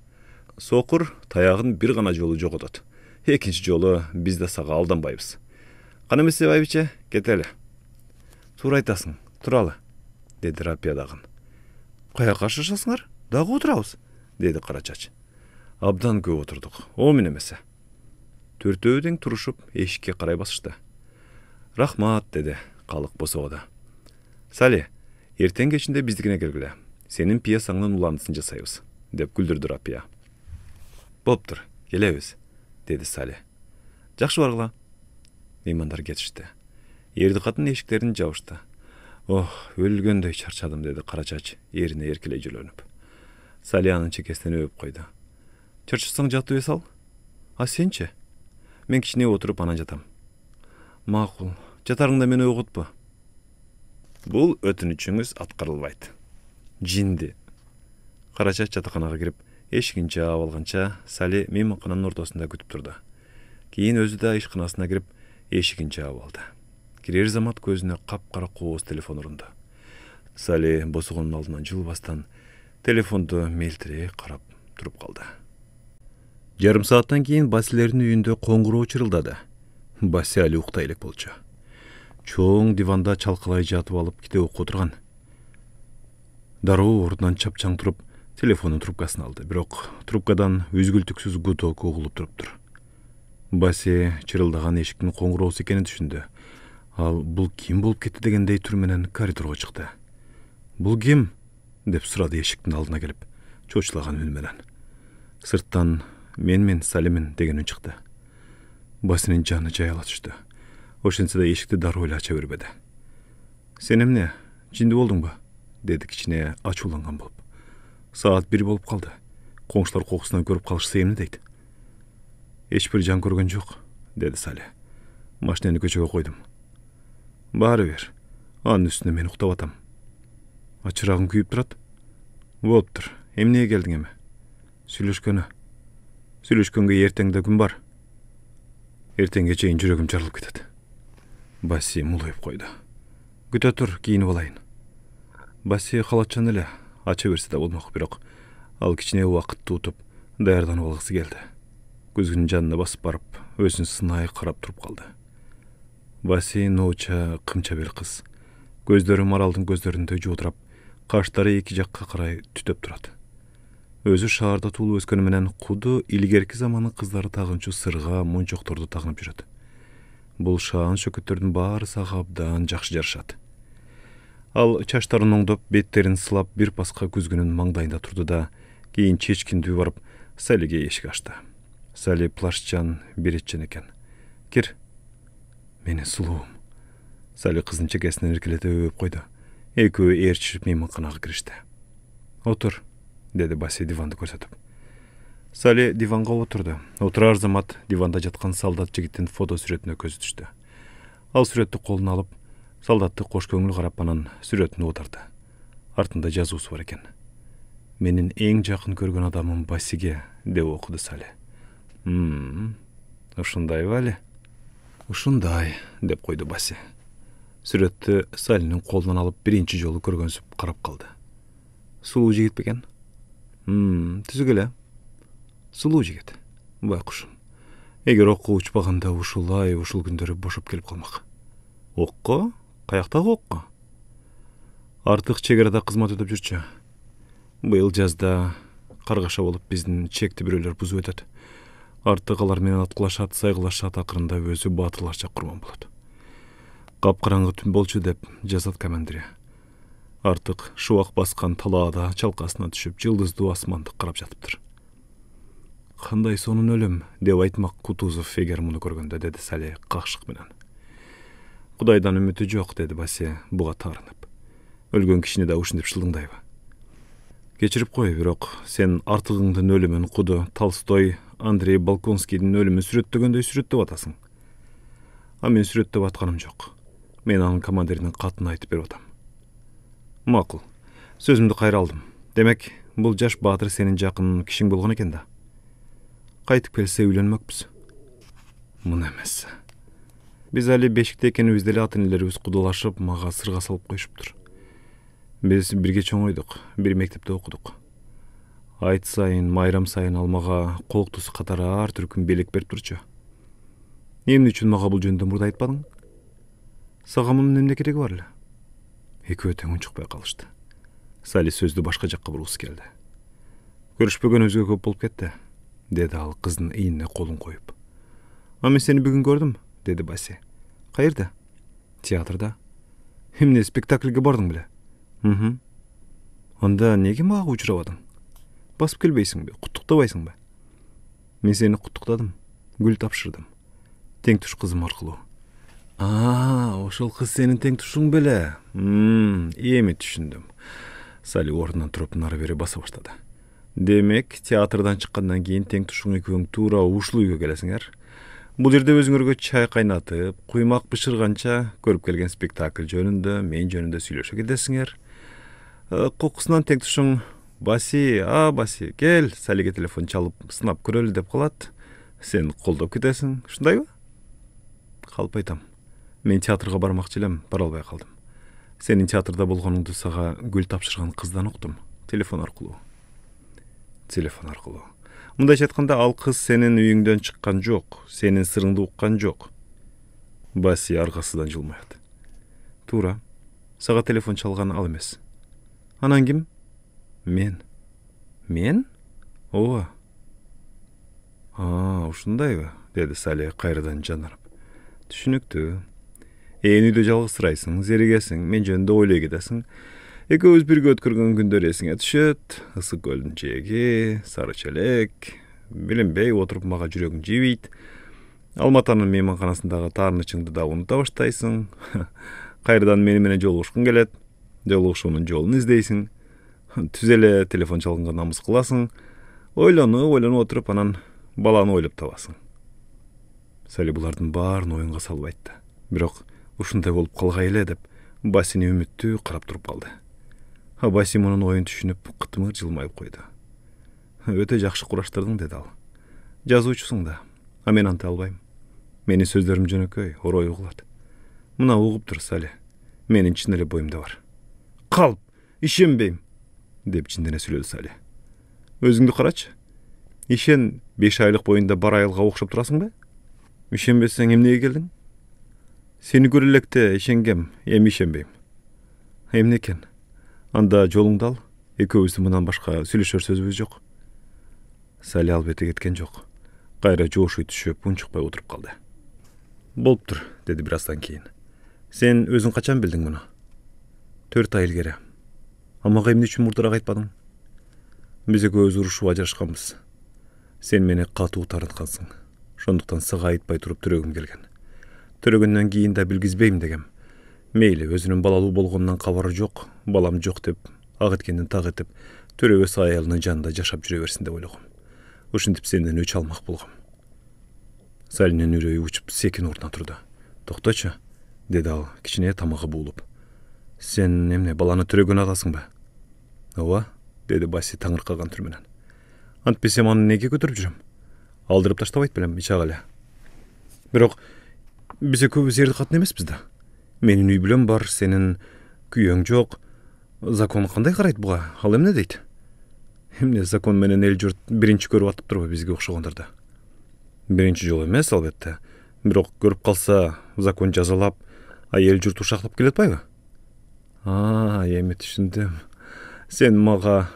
сокур таягын бир гана жолу жоготот экинчи жолу биз да сага алданбайбыз кана эмесе байбиче кетели туура айтасың туралы деди рапия дагы каяка шашасыңар дагы отурабыз деди кара чач абдан көп отурдук он мен эмесе төртөө тең турушуп эшикке карай басышты рахмат деди калык босогодо сали эртең кечинде биздикине келгиле сенин пьесаңдын уландысын жасайбыз деп күлдүрдү рапия болуптур келебиз деди сали жакшы баргыла меймандар кетишти эрди катын эшиктерин жабышты ох өлгөндөй чарчадым деди карачач ээрине эркелей жөлөнүп сали анын чекесинен өөп койду чарчасаң жатып эс ал а сенчи мен кичине отуруп анан жатам макул жатарыңда мени ойготпо бул өтүнүчүңүз аткарылбайт жинди карачат чатаканага кирип эшигин жаап алганча сали мейманкананын ортосунда күтүп турду кийин өзү да ишканасына кирип эшигин жаап алды кирер замат көзүнө капкара кооз телефон урунду сали босогонун алдынан жылбастан телефонду мелтирээк карап туруп калды жарым сааттан кийин басилердин үйүндө коңгуроо чырылдады баси али уктай элек болчу чоң диванда чалкалай жатып алып китеп окуп отурган дароо ордунан чапчаң туруп телефондун трубкасын алды бирок трубкадан үзгүлтүксүз гуток угулуп туруптур баси чырылдаган эшиктин коңгуроосу экенин түшүндү ал бул ким болуп кетти дегендей түр менен коридорго чыкты бул ким деп сурады эшиктин алдына келип чочулаган үн менен сырттан менмин салимин деген үн чыкты басинин жаны жай ала түштү ошентсе да эшикти дароо эле ача бербеди сен эмне жинди болдуңбу деді кичине ачууланган болып саат бир болып қалды қоңшылар қоқысынан көріп қалышса эч ешбір жан көрген жоқ деді сали машинаны көшеге қойдым бары бер анын үстүнө мен ұйықтап атам ачырағың күйіп тұрат болып тұр эмнеге келдің эми сүйлөшкөнү сүйлөшкөнгө эртең да күн бар ертеңге чейин жүрөгүм жарылып кетет басси мулуюп койду күтө тур кийинип алайын басси халатчан эле ача берсе да болмок бирок ал кичине убакытты утуп даярданып алгысы келди күзгүнүн жанына басып барып өзүн сынай карап туруп калды баси нооча кымчабел кыз көздөрү маралдын көздөрүндөй жоодурап каштары эки жакка карай түтөп турат өзү шаарда туулуп өскөнү менен куду илгерки замандын кыздары тагынчу сырга мончокторду тагынып жүрөт бул шаан шөкөттөрдүн баары сага абдан жакшы жарашат ал чачтарын оңдоп беттерин сылап бирпаска күзгүнүн маңдайында турду да кийин чечкиндүү барып салиге эшик ачты сали плачан беретчен экен кир менин сулуум сали кыздын чекесинен эркелетеп өбөп койду экөө ээрчишип мейманканага киришти отур деди баси диванды көрсөтүп сали диванга отурду отурар замат диванда жаткан солдат жигиттин фото сүрөтүнө көзү түштү ал сүрөттү колуна алып солдатты қош көңіл карап сүретін отырды артында жазусы бар екен. «Менің ең жақын көрген адамым басиге деп оқыды сале м ушундайбы әлі ушундай деп қойды баси сүрөттү салинин колунан алып биринчи жолы көргөнсүп карап калды сулуу жигит бекен м түзүк эле ә?» сулуу жигит байкушум эгер окко учпаганда ушулай ушул күндөрү бошоп келип қалмақ. окко каяктагы окко артык чек арада кызмат өтөп жүрчү быйыл жазда каргаша болуп биздин чекти бирөөлөр бузуп өтөт артык алар менен аткылашат сайгылашат акырында өзү баатырларча курман болот капкараңгы түн болчу деп жазат командири артык шубак баскан талаада чалкасынан түшүп жылдыздуу асманды карап жатыптыр кандай сонун өлүм деп айтмак кутузов эгер муну көргөндө деди сали какшык менен кудайдан үмүтү жок деди басе буга таарынып өлгөн кишини да ушинтип шылдыңдайбы кечирип кой бирок сен артыгыңдын өлүмүн куду толстой андрей балконскийдин өлүмүн сүрөттөгөндөй сүрөттөп атасың а мен сүрөттөп атканым жок мен анын командиринин катын айтып берип атам макул сөзүмдү кайра алдым демек бул жаш баатыр сенин жакын кишиң болгон экен да кайтып келсе үйлөнмөкпүз мына эмес биз әлі бешикте экенибизди эле ата энелерибиз кудалашып мага сырга салып коюшуптур биз бирге чоңойдук бир мектепте окудук айт сайын майрам сайын ал мага колуктусу катары ар түркүм белек берип турчу эмне үчүн мага бул жөнүндө мурда айтпадың сага мунун эмне кереги бар эле экөө тең унчукпай калышты сали сөздү башка жакка бургусу келди көрүшпөгөнүбүзгө көп болуп кетти деди ал кыздын ийнине колун коюп а мен сени бүгүн көрдүм деді басе қайерде театрда эмне спектакльге бардың біле мхм онда неге мага учурабадың басып келбейсің бе құттықтабайсың ба мен сені құттықтадым гүл тапшырдым теңтүш қызым арқылы а ошол қыз сенің тең тұшың беле еме түшіндім сали орнынан тұрып нары бери баса баштады демек театрдан шыққаннан кейін тең тушуң экөөң туура ушул үйгө бул жерде өзүңөргө чай кайнатып куймак бышырганча көрүп келген спектакль жөнүндө мен жөнүндө сүйлөшө кетесиңер кокусунан ә, тең тушуң баси а баси кел салиге телефон чалып сынап көрөлү деп калат сен колдоп кетесиң ушундайбы калп айтам мен театрга бармакчы элем бара албай калдым сенин театрда болгонуңду сага гүл тапшырган кыздан уктум телефон аркылуу телефон аркылуу мындайча айтканда ал кыз сенин үйүңдөн чыккан жок сенин сырыңды уккан жок басия аргасыздан жылмаят туура сага телефон чалган ал эмес анан ким менмен ооба а ушундайбы деди сали кайрадан жанарып түшүнүктүү ээн үйдө жалгызсырайсың зеригесиң мен жөнүндө ойлой кетесиң экөөбүз бирге өткөргөн күндөр эсиңе түшөт ысык көлдүн жээги сары челек билинбей отуруп мага жүрөгүң жибийт алматанын мейманканасындагы таарынычыңды да унута баштайсың кайрадан мени менен жолугушкуң келет жолугушуунун жолун издейсиң түз эле телефон чалганга намыс кыласың ойлонуп ойлонуп отуруп анан баланы ойлоп табасың сали булардын баарын оюнга салып айтты бирок ушундай болуп калгай эле деп басини үмүттүү карап туруп калды басимонун ойын түшүнүп кытымыр жылмайып қойды. өте жакшы құраштырдың деді ал жазуучусуң да а мен анта албайм менин сөздөрүм жөнөкөй орой угулат мына угуп тур сале менин чын эле боюмда бар калп ишенбейм деп жиндене сүйлөдү сале Өзіңді карачы ишен беш айлық бойында бар оқшып окшоп ба ишенбесең эмнеге келдің? сени көрө электе ишенгем эми ишенбейм эмне экен анда жолуңду ал экөөбүздүн мындан башка сүйлөшөр сөзүбүз жок салли албетте кеткен жок кайра жоошуй түшүп унчукпай отуруп калды болуптур деди бир аздан кийин сен өзүң качан билдиң муну төрт ай илгери мага эмне үчүн мурдараак айтпадың биз экөөбүз урушуп ажырашканбыз сен мени катуу таарынткансың ошондуктан сага айтпай туруп төрөгүм келген төрөгөндөн кийин да билгизбейм дегем мейли өзүнүн балалуу болгонунан кабары жок балам жок деп ак эткенин так этип төрөбөс аялынын жанында жашап жүрө берсин деп ойлогом ушинтип сенден өч алмак болгом салиннин үрөйү учуп секин ордунан турду токточу деди ал кичине тамагы буулуп сен эмне баланы төрөгөн атасыңбы ооба деди басси таңыркаган түр менен антпесем аны эмнеге көтөрүп жүрөм алдырып таштабайт белем ичак эле бирок биз экөөбүз эрди катын эмеспиз да менин үй бүлөм бар сенин күйөөң жок закон кандай карайт буга ал эмне дейт эмне закон менен эл журт биринчи көрүп атыптырбы бизге окшогондорду биринчи жолу эмес албетте бирок көрүп калса закон жазалап а эл журт ушактап атпайбы а эми түшүндүм сен мага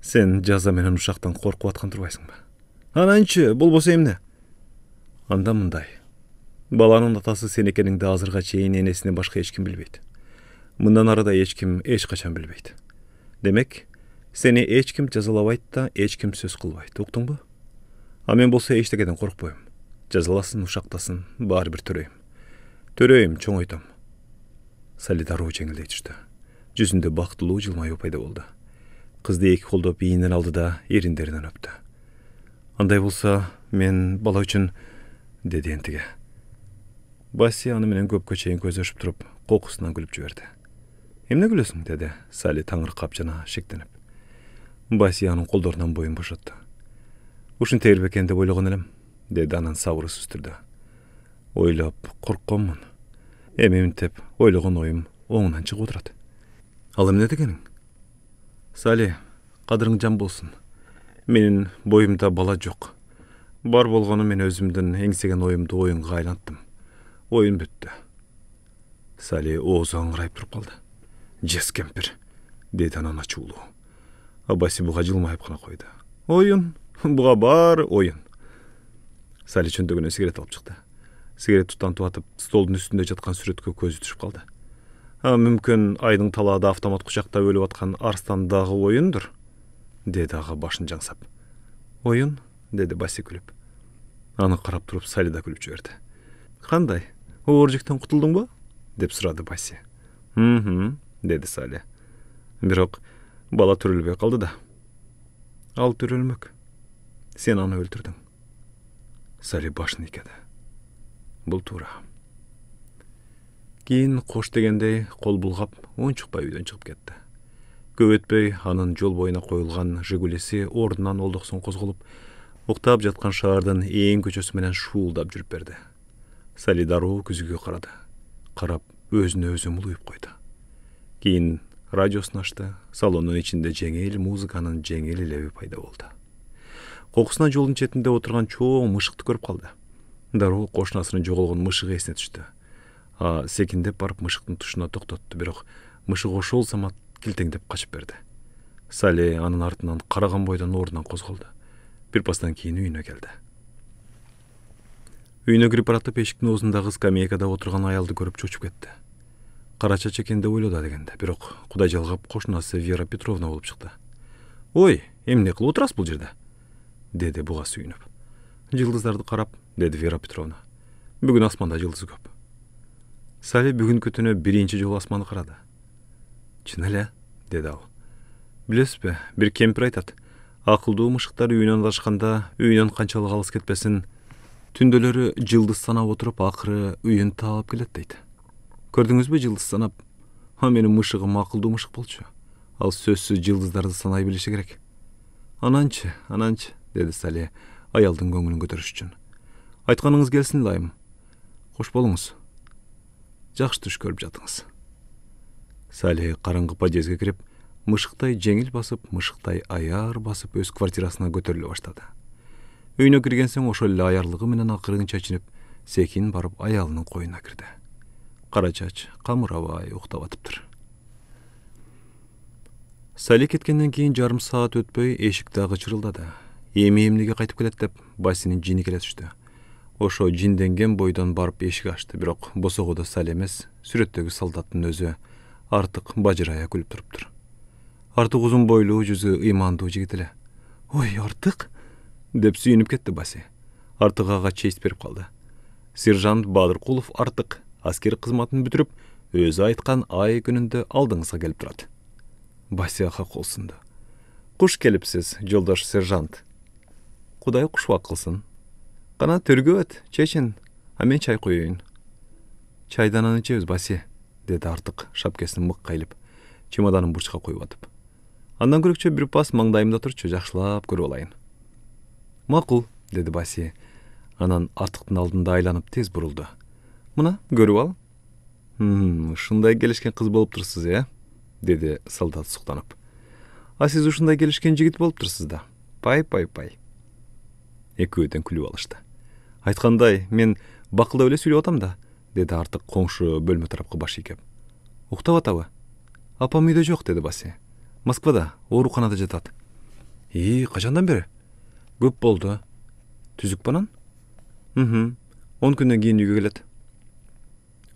сен жаза менен ушактан коркуп аткан турбайсыңбы ананчы болбосо эмне анда мындай баланын атасы сен экениңди азырға чейин энесинен башка эч ким билбейт мындан ары да эч ким демек сени ешкім ким да ешкім сөз сөз кылбайт ба а мен болсо эчтекеден коркпойм жазаласын ушактасын баары бир төрөйм төрөйм чоңойтом салидаруу жеңилдей түштү жүзүндө бактылуу жылмаюу пайда болду кызды эки колдоп ийинен алды да эриндеринен өптү андай болса мен бала үчүн деди энтиге басия аны менен көпкө чейин көздөшүп туруп кокусунан күлүп жиберди эмне күлөсүң деди сали таңыркап жана шектенип баси анын колдорунан боюн бошотту ушинтер бекен деп ойлогон элем деди анан сабырсыз түрдө ойлоп коркконмун эми минтип ойлогон оюм оңунан чыгып отурат ал эмне дегениң сали кадырың жан болсун менин боюмда бала жок бар болгону мен өзүмдүн эңсеген оюмду оюнга айланттым оюнбүттү сали оозу аңгырайып туруп калды жез кемпир деди анан ачуулуу а баси буга жылмайып гана койду оюн буга баары оюн сали чөнтөгүнөн сигарет алып чыкты сигарет тутантып атып столдун үстүндө жаткан сүрөткө көзү түшүп калды а мүмкүн айдың талаада автомат кучактап өлүп аткан арстан дагы оюндур деди ага башын жаңсап оюн деди баси күлүп аны карап туруп сали да күлүп жиберди кандай жектен құтылдың ба деп сұрады басе м деді саля бирок бала түрілбей қалды да ал түрілмік, сен аны өлтірдің сали башын екеді. бұл тура кейін қош дегендей қол бұлғап ойыншықпай үйден шығып кетті көп өтпей анын жол бойына қойылған жүгілесе орнынан олдықсын қозғылып, ұқтап жатқан шаардын ең көчөсі менен шуылдап жүріп берді сали дароо күзгүгө карады карап өзүнө өзү мулуюп койду кийин радиосун ачты салондун ичинде жеңил музыканын жеңил элеби пайда болду кокусунан жолдун четинде отурган чоң мышыкты көрүп калды дароо кошунасынын жоголгон мышыгы эсине түштү а секиндеп барып мышыктын тушуна токтотту бирок мышык ошол замат килтеңдеп качып берди сали анын артынан караган бойдон ордунан козголду бирпастан кийин үйүнө келди үйіне кіріп баратып эшиктин оозундагы скамейкада отурган аялды көрүп чочуп кетти карачач экен деп ойлоду адегенде бирок кудай жалгап кошунасы вера петровна болуп чыкты ой эмне кылып отурасыз бул жерде деди буга сүйүнүп жылдыздарды карап деди вера петровна бүгүн асманда жылдыз көп сали бүгүнкү түнү биринчи жолу асманды карады чын эле деди ал билесизби бир кемпир айтат акылдуу мышыктар үйүнөн адашканда үйүнөн канчалык алыс кетпесин түндөлөрү жылдыз санап отуруп акыры үйүн таап келет дейт көрдүңүзбү жылдыз санап а менин мышыгым акылдуу мышык болчу ал сөзсүз жылдыздарды санай билиши керек ананчы ананчы деди сали аялдын көңүлүн көтөрүш үчүн айтканыңыз келсин ылайым кош болуңуз жакшы түш көрүп жатыңыз сали караңгы подъездге кирип мышыктай жеңил басып мышыктай аяр басып өз квартирасына көтөрүлө баштады үйүнө кирген соң ошол эле аярлыгы менен акырын чечинип секин барып аялынын койнуна кирди кара чач камырабай уктап атыптыр сали кеткенден кийин жарым саат өтпөй эшик дагы чырылдады эми эмнеге кайтып келет деп басинин жини келе түштү ошо жинденген бойдон барып эшик ачты бирок босогодо сали эмес сүрөттөгү солдаттын өзү артык бажырая күлүп туруптур артык узун бойлуу жүзү ыймандуу жигит эле ой артык деп сүйініп кетті басе артық аға честь беріп қалды сержант бадырқұлов артық әскер қызметін бітіріп өзі айтқан ай күнінде алдыңызға келіп тұрады басе аға қол сынды қош келіпсіз жолдаш сержант құдай құшуа қылсын қана өт чечен а мен чай қояйын чайдананы ішеміз басе деді артық шапкесін мық қайлып чемоданын бурчка қойып атып андан көрекше бір пас маңдайымда тұршы жақшылап көріп алайын мақұл деді басе анан артыктын алдында айланып тез бурулду мына көрүп ал ушундай келишкен кыз болуп турсуз э иә? деди солдат суктанып а сиз ушундай келишкен жигит болуп турсуз да пай пай пай экөө тең күлүп алышты айткандай мен бакылдап эле сүйлөп атам да деди артык коңшу бөлмө тарапка баш ийкеп уктап атабы апам үйдө жок деди басе москвада ооруканада жатат и качандан бери көп болду түзүкпү анан он күндөн кийин үйгө келет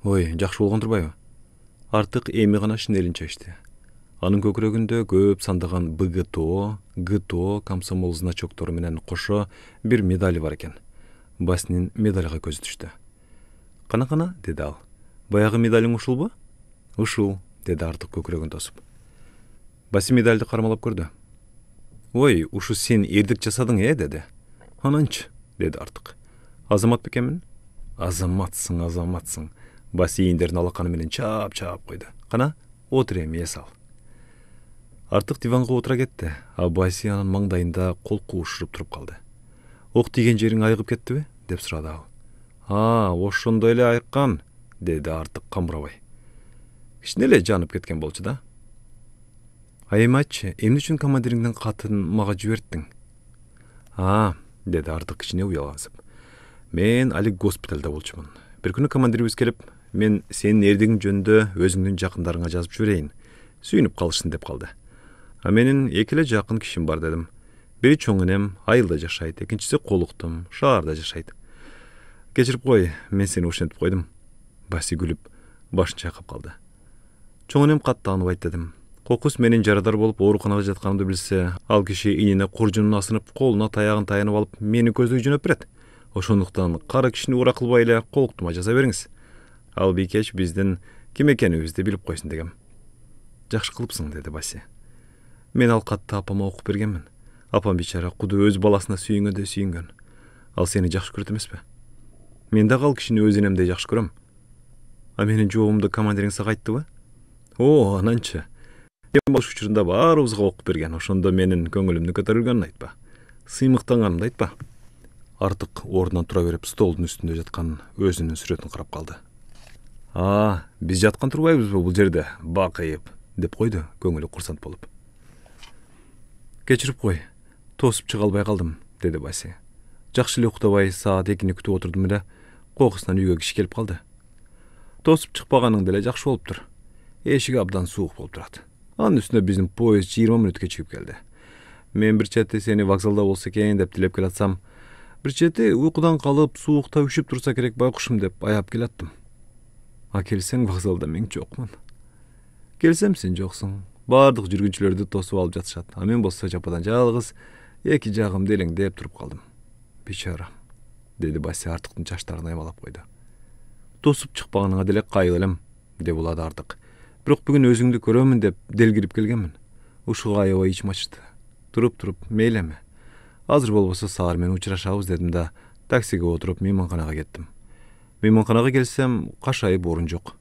ой жакшы болгон турбайбы артык эми гана шинелин чечти анын көкүрөгүндө көп сандаган бгто гто комсомол значоктору менен кошо бир медали бар экен бассинин медальга көзү түштү кана кана деди ал баягы медалиң ушулбу ушул деди артык көкүрөгүн тосуп басси медальды кармалап көрдү ой ушу сен ердік жасадың э деді. ананчы деді артық. азамат бекемін?» азаматсың азаматсың бас ендерін алаканы менен чап чаап қойды. Қана, отур эми эс ал артык диванга отура кетти а анын маңдайында кол куушуруп туруп калды ок тийген жериң айыгып кеттиби деп сұрады ал а ошондой эле айыккан деди артык камырабай кичине эле жанып кеткен болчу да айтчы эмне үчүн командириңдин катын мага жиберттиң а деди артык кичине уялгасып мен али госпиталда болчумун бир күнү командирибиз келип мен сенин эрдигиң жөнүндө өзүңдүн жакындарыңа жазып жиберейин сүйүнүп калышсын деп калды а менин эки эле жакын кишим бар дедим бири чоң энем айылда жашайт экинчиси колуктум шаарда жашайт кечирип кой мен сени ошентип койдум баси күлүп башын чайкап калды чоң энем катты тааныбайт дедим кокус менин жарадар болуп ооруканада жатканымды билсе ал киши ийнине куржунун асынып колуна таягын таянып алып мени көздөй жөнөп берет ошондуктан кары кишини уура кылбай эле колуктума жаза бериңиз ал бийкеч биздин ким экенибизди билип койсун дегем жакшы кылыпсың деди баси мен ал катты апама окуп бергенмин апам бечара куду өз баласына сүйүнгөндөй сүйүнгөн ал сени жакшы көрөт эмеспи мен дагы ал кишини өз энемдей жакшы көрөм а менин жообумду командириңиз сага айттыбы о ананчы эми болуш учурунда баарыбызга окуп берген ошондо менин көңүлүмдүн көтөрүлгөнүн айтпа сыймыктанганымды айтпа артык ордунан тура берип столдун үстүндө жаткан өзүнүн сүрөтүн карап калды а биз жаткан турбайбызбы бул жерде бакыйып деп койду көңүлү курсант болуп кечирип кой тосуп чыга албай калдым деди баси жакшы эле уктабай саат экини күтүп отурдум эле кокусунан үйгө киши келип калды тосуп чыкпаганың деле жакшы болуптур эшик абдан суук болуп турат анын үстүнө биздин поезд жыйырма мүнөт кечигип келди мен бир чети сени вокзалда болсо экен деп тилеп келатсам бир чети уйкудан калып суукта үшүп турса керек байкушум деп аяп келаттым а келсең вокзалда мен жокмун келсем сен жоксуң бардык жүргүнчүлөрдү тосуп алып жатышат а мен болсо жападан жалгыз эки жагымды элеңдеп туруп калдым бечара деди басси артыктын чачтарын аймалап койду тосуп чыкпаганыңа деле кайыл элем деп улады артык бирок бүгүн өзүңдү көрөмүн деп дел кирип келгенмин ушуга аябай ичим ачты туруп туруп мейли эми азыр болбосо саар менен учурашабыз дедим да таксиге отуруп мейманканага кеттим мейманканага келсем кашайып орун жок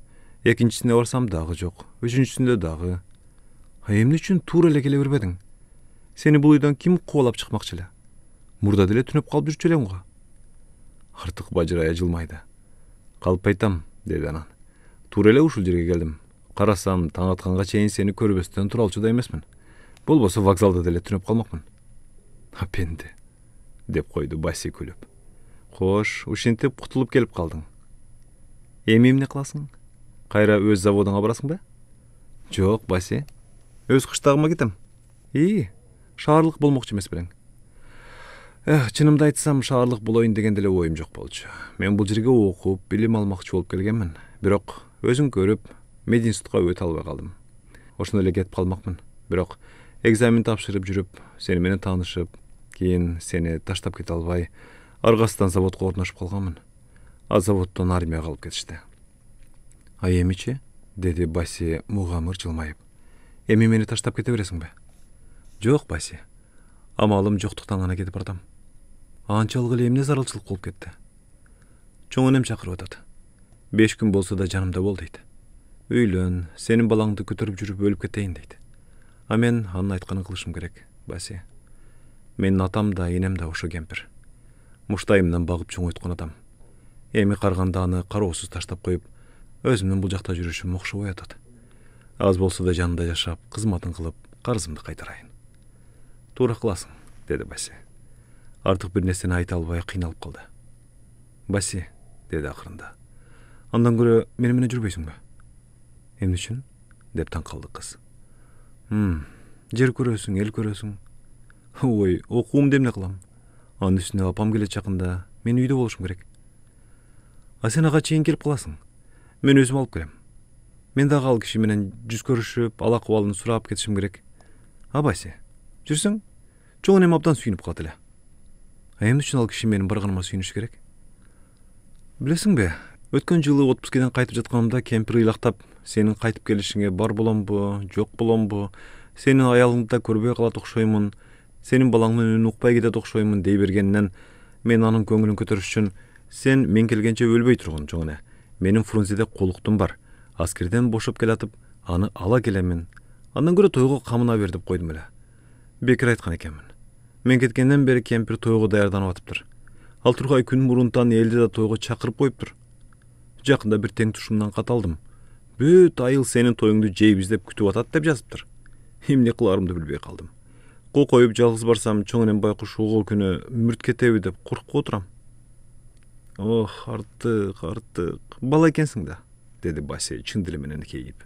экинчисине барсам дагы жок үчүнчүсүндө дагы эмне үчүн туура эле келе бербедиң сени бул үйдөн ким кубалап чыкмакчы эле мурда деле түнөп калып жүрчү элем го артык бажырая жылмайды калп айтам деди анан туура эле ушул жерге келдим қарасам таң атқанға чейин сені көрбестен тура да емеспін болбосо вокзалда деле түнөп калмакмын апенди деп койду баси күлүп кош ушинтип кутулуп келип калдың эми эмне кыласың кайра өз заводуңа барасыңбы жок баси өз кыштагыма кетем и шаарлык болмокчу эмес белең эх чынымды айтсам шаарлык болоюн деген деле оюм жок болчу мен бул жерге окуп билим алмакчы болуп келгенмин бирок өзүң көрүп мед институтка өтө албай калдым ошондо эле кетип калмакмын бирок экзамен тапшырып жүрүп сени менен таанышып кийин сени таштап кете албай аргасыздан заводко орношуп калганмын а заводдон армияга алып кетишти а эмичи деди баси мугамыр жылмайып эми мени таштап кете бересиңби жок баси амалым жоктуктан гана кетип баратам анчалык эле эмне зарылчылык болуп кетти чоң энем чакырып атат беш күн болсо да жанымда бол дейт үйлөн сенин балаңды көтөрүп жүрүп өлүп кетейин дейт а мен анын айтканын кылышым керек баси менин атам да энем да ошо кемпир муштайымдан багып чоңойткон адам эми карганда аны кароосуз таштап коюп өзүмдүн бул жакта жүрүшүм окшобой атат аз болсо да жанында жашап кызматын кылып карызымды кайтарайын туура кыласың деди баси артык бир нерсени айта албай кыйналып калды баси деди акырында андан көрө мени менен жүрбөйсүңбү эмне үчүн деп таң калды кыз жер көрөсүң эл көрөсүң ой окуумду эмне кылам анын үстүнө апам келет жакында мен үйдө болушум керек а сен ага чейин келип каласың мен өзүм алып келем мен дагы ал киши менен жүз көрүшүп ал акыбалын сурап кетишим керек абайсе жүрсөң чоң энем абдан сүйүнүп калат эле а эмне үчүн ал киши менин барганыма сүйүнүшү керек билесиңби өткөн жылы отпускиден кайтып жатканымда кемпир ыйлактап сенин кайтып келишиңе бар боломбу жок боломбу сенин аялыңды да көрбөй калат окшоймун сенин балаңдын үнүн укпай кетет окшоймун дей бергенинен мен анын көңүлүн көтөрүш үчүн сен мен келгенче өлбөй тургун чоң эне менин фрунзеде кулуктум бар аскерден бошоп келатып аны ала келемин андан көрө тойго камына бер деп койдум эле бекер айткан экенмин мен кеткенден бери кемпир тойго даярданып атыптыр ал тургай күн мурунтан элди да тойго чакырып коюптур жакында бир тең тушумдан кат алдым бүт айыл сенин тоюңду жейбиз деп күтүп атат деп жазыптыр эмне кылаарымды билбей калдым кол коюп жалгыз барсам чоң энем байкуш угул күнү мүрт кетеби деп коркуп отурам ох артык артык бала экенсиң да деди басе чын дили менен кейип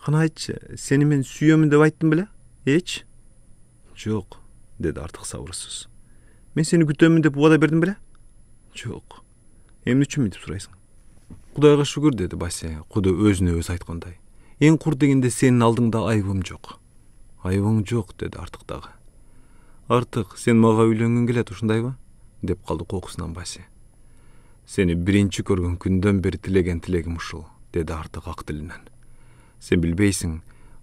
кана айтчы сени мен сүйөмүн деп айттым беле эч жок деди артык сабырсыз мен сени күтөмүн деп убада бердим беле жок эмне үчүн мынтип сурайсың кудайга шүгүр деди баси кудду өзүнө өзү айткандай эң кур дегенде сенин алдыңда айыбым жок айыбың жок деди артык дагы артык сен мага үйлөнгүң келет ушундайбы деп калды кокусунан баси сени биринчи көргөн күндөн бери тилеген тилегим ушул деди артык ак тилинен сен билбейсиң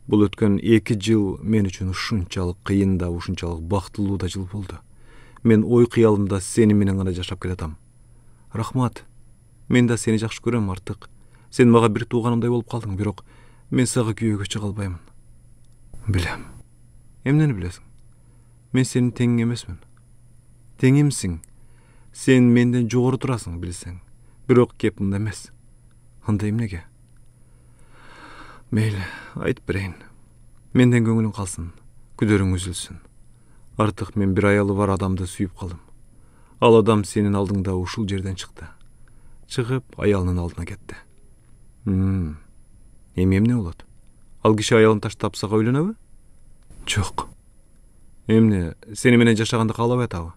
бул өткөн эки жыл мен үчүн ушунчалык кыйын да ушунчалык бактылуу да жыл болду мен ой кыялымда сени менен гана жашап келатам рахмат мен да сені жақсы көрем артық сен маған бір туғанымдай болып қалдың бирок мен сага күйөөгө чыга албаймын билем эмнени білесің. мен сенин теңиң эмесмин теңимсиң сен менден жогору тұрасың білсең. бирок кеп мында эмес анда эмнеге мейли айтып берейин менден көңілің қалсын күдөрүң үзүлсүн артық мен бір аялы бар адамды сүйіп калдым ал адам сенің алдыңда ушул жерден шықты чыгып аялынын алдына кетти эми эмне болот ал киши аялын таштап сага үйлөнөбү жок эмне сени менен жашаганды каалабай атабы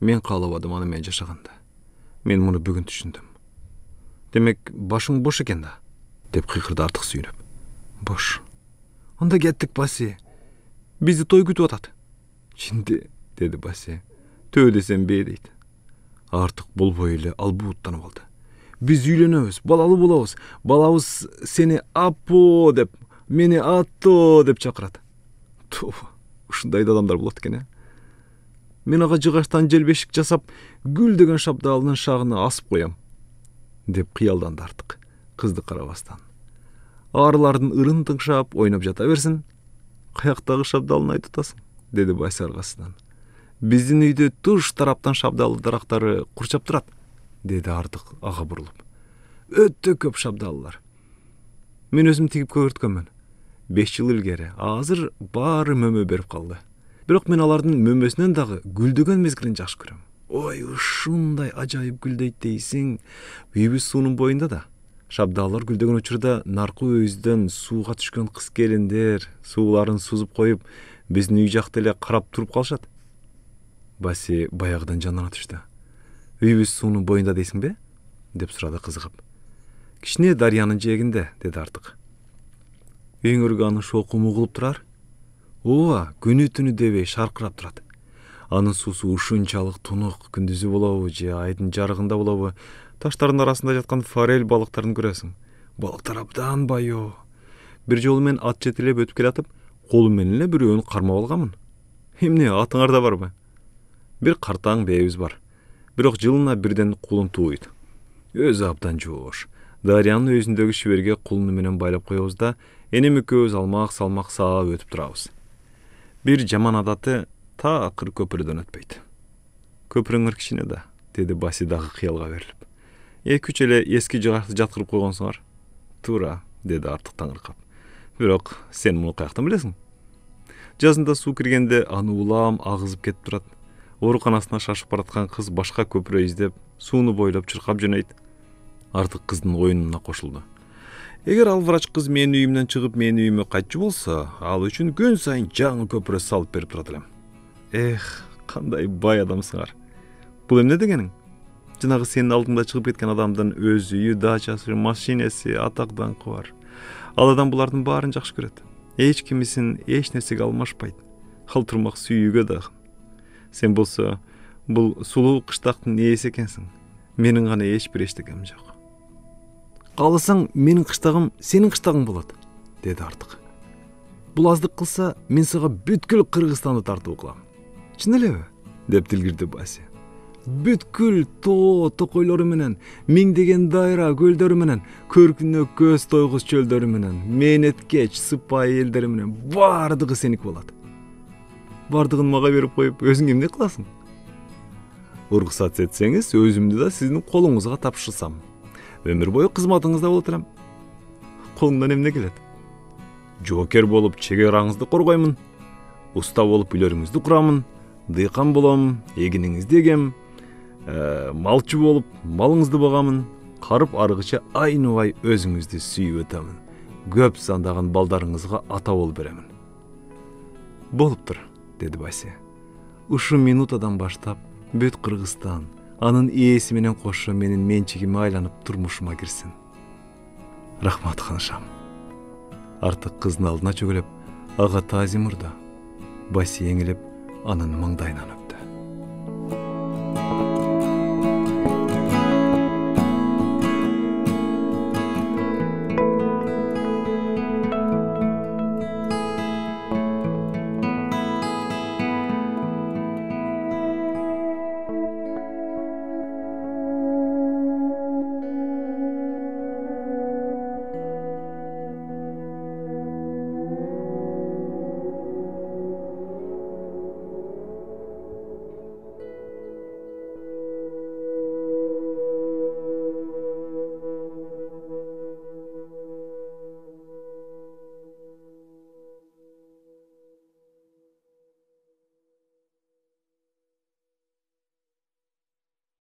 мен каалабадым аны менен жашаганды мен муну бүгүн түшүндүм демек башың бош экен да деп кыйкырды артык сүйүнүп бош анда кеттик баси бизди той күтүп атат жинди деди баси төө десем бээ дейт артык болбой эле албууттанып алды биз үйлөнөбүз балалуу болобуз балабыз сени апо деп мени ато деп чакырат тоб ушундай да адамдар болот экен э мен ага жыгачтан желбешик жасап гүлдеген шабдаалынын шагына асып коем деп кыялданды артык кызды карабастан аарылардын ырын тыңшаап ойноп жата берсин каяктагы шабдалыны айтып атасың деди байси аргасыздан биздин үйдү туш тараптан шабдаалы дарактары курчап турат деди ардык ага бурулуп өтө көп шабдалылар мен өзүм тигип көгөрткөнмүн беш жыл илгери азыр баары мөмө берип калды бирок мен алардын мөмөсүнөн дагы гүлдөгөн мезгилин жакшы көрөм ой ушундай ажайып гүлдөйт дейсиң үйүбүз суунун боюнда да шабдалылар гүлдөгөн учурда наркы өйөздөн сууга түшкөн кыз келиндер сууларын сузуп коюп биздин үй жакты эле карап туруп калышат басе баяғыдан жанына түшті біз суының бойында дейсің бе деп сұрады қызығып кішіне дарияның жиегінде деді артық үйің ырғаны шоқы мұғылып тұрар ооба күні түні дебей шарқырап тұрады анын суусу ушунчалык тунық күндүзү болобу же айдын жарыгында болобу таштардын арасында жаткан форель балыктарын көрөсүң балыктар абдан баю бир жолу мен ат жетелеп өтүп келатып колум менен эле бирөөнү кармап алганмын эмне атыңарда да барбы бир картаң бээбиз бар бирок жылына бирден кулун тууйт өзү абдан жоош дарыянын өзүндөгү шиберге кулуну менен байлап коебуз да энем экөөбүз алмак салмак саап өтүп турабыз бир жаман адаты такыр көпүрөдөн өтпөйт көпүрөңөр кичине да деди баси дагы кыялга берилип эки үч эле эски жыгакты жаткырып койгонсуңар туура деди артык таңыркап бирок сен муну каяктан билесиң жазында суу киргенде аны улам агызып кетип турат ооруканасына шашып бараткан кыз башка көпүрө издеп сууну бойлоп чуркап жөнөйт артык кыздын оюнуна кошулду эгер ал врач кыз менин үйүмдөн чыгып менин үйүмө кайтчу болсо ал үчүн күн сайын жаңы көпүрө салып берип турат элем эх кандай бай адамсыңар бул эмне дегениң жанагы сенин алдыңда чыгып кеткен адамдын өз үйү дачасы машинеси атак даңкы бар ал адам булардын баарын жакшы көрөт эч кимисин эч нерсеге алмашпайт ал турмак сүйүүгө дагы сен болса бұл сұлу қыштақтың иесі екенсің менің ғана ешбір ештеңем жоқ қаласаң менің қыштағым сенің қыштағың болады деді артық бұл аздық қылса мен саған бүткіл қырғызстанды тарту қыламын шын элеби деп тілгірді бася бүткіл тоо токойлору менен дайра көлдөрү менен көз тойғыз чөлдөрү менен мээнеткеч сыпайы элдери менен баардыгы сеники бардығын мага беріп қойып өзің эмне кыласың уруксат этсеңиз өзүмдү да сиздин колуңузга тапшырсам өмүр бою кызматыңызда боло турам колумдан эмне келет жоокер болуп чек араңызды коргоймун уста болуп үйлөрүңүздү курамын дыйкан болом эгиниңизди эгем ә, малчы болуп малыңызды багамын карып арыгыча айныбай өзүңүздү сүйүп өтөмүн көп сандаган балдарыңызга ата болуп беремин болуптур деді басе. ушу минутадан баштап бүт кыргызстан анын ээси менен кошо менин менчигиме айланып турмушума кирсин рахмат ханышам артык кыздын алдына чөгүлүп ага таазим урду баси анын маңдайынан өптү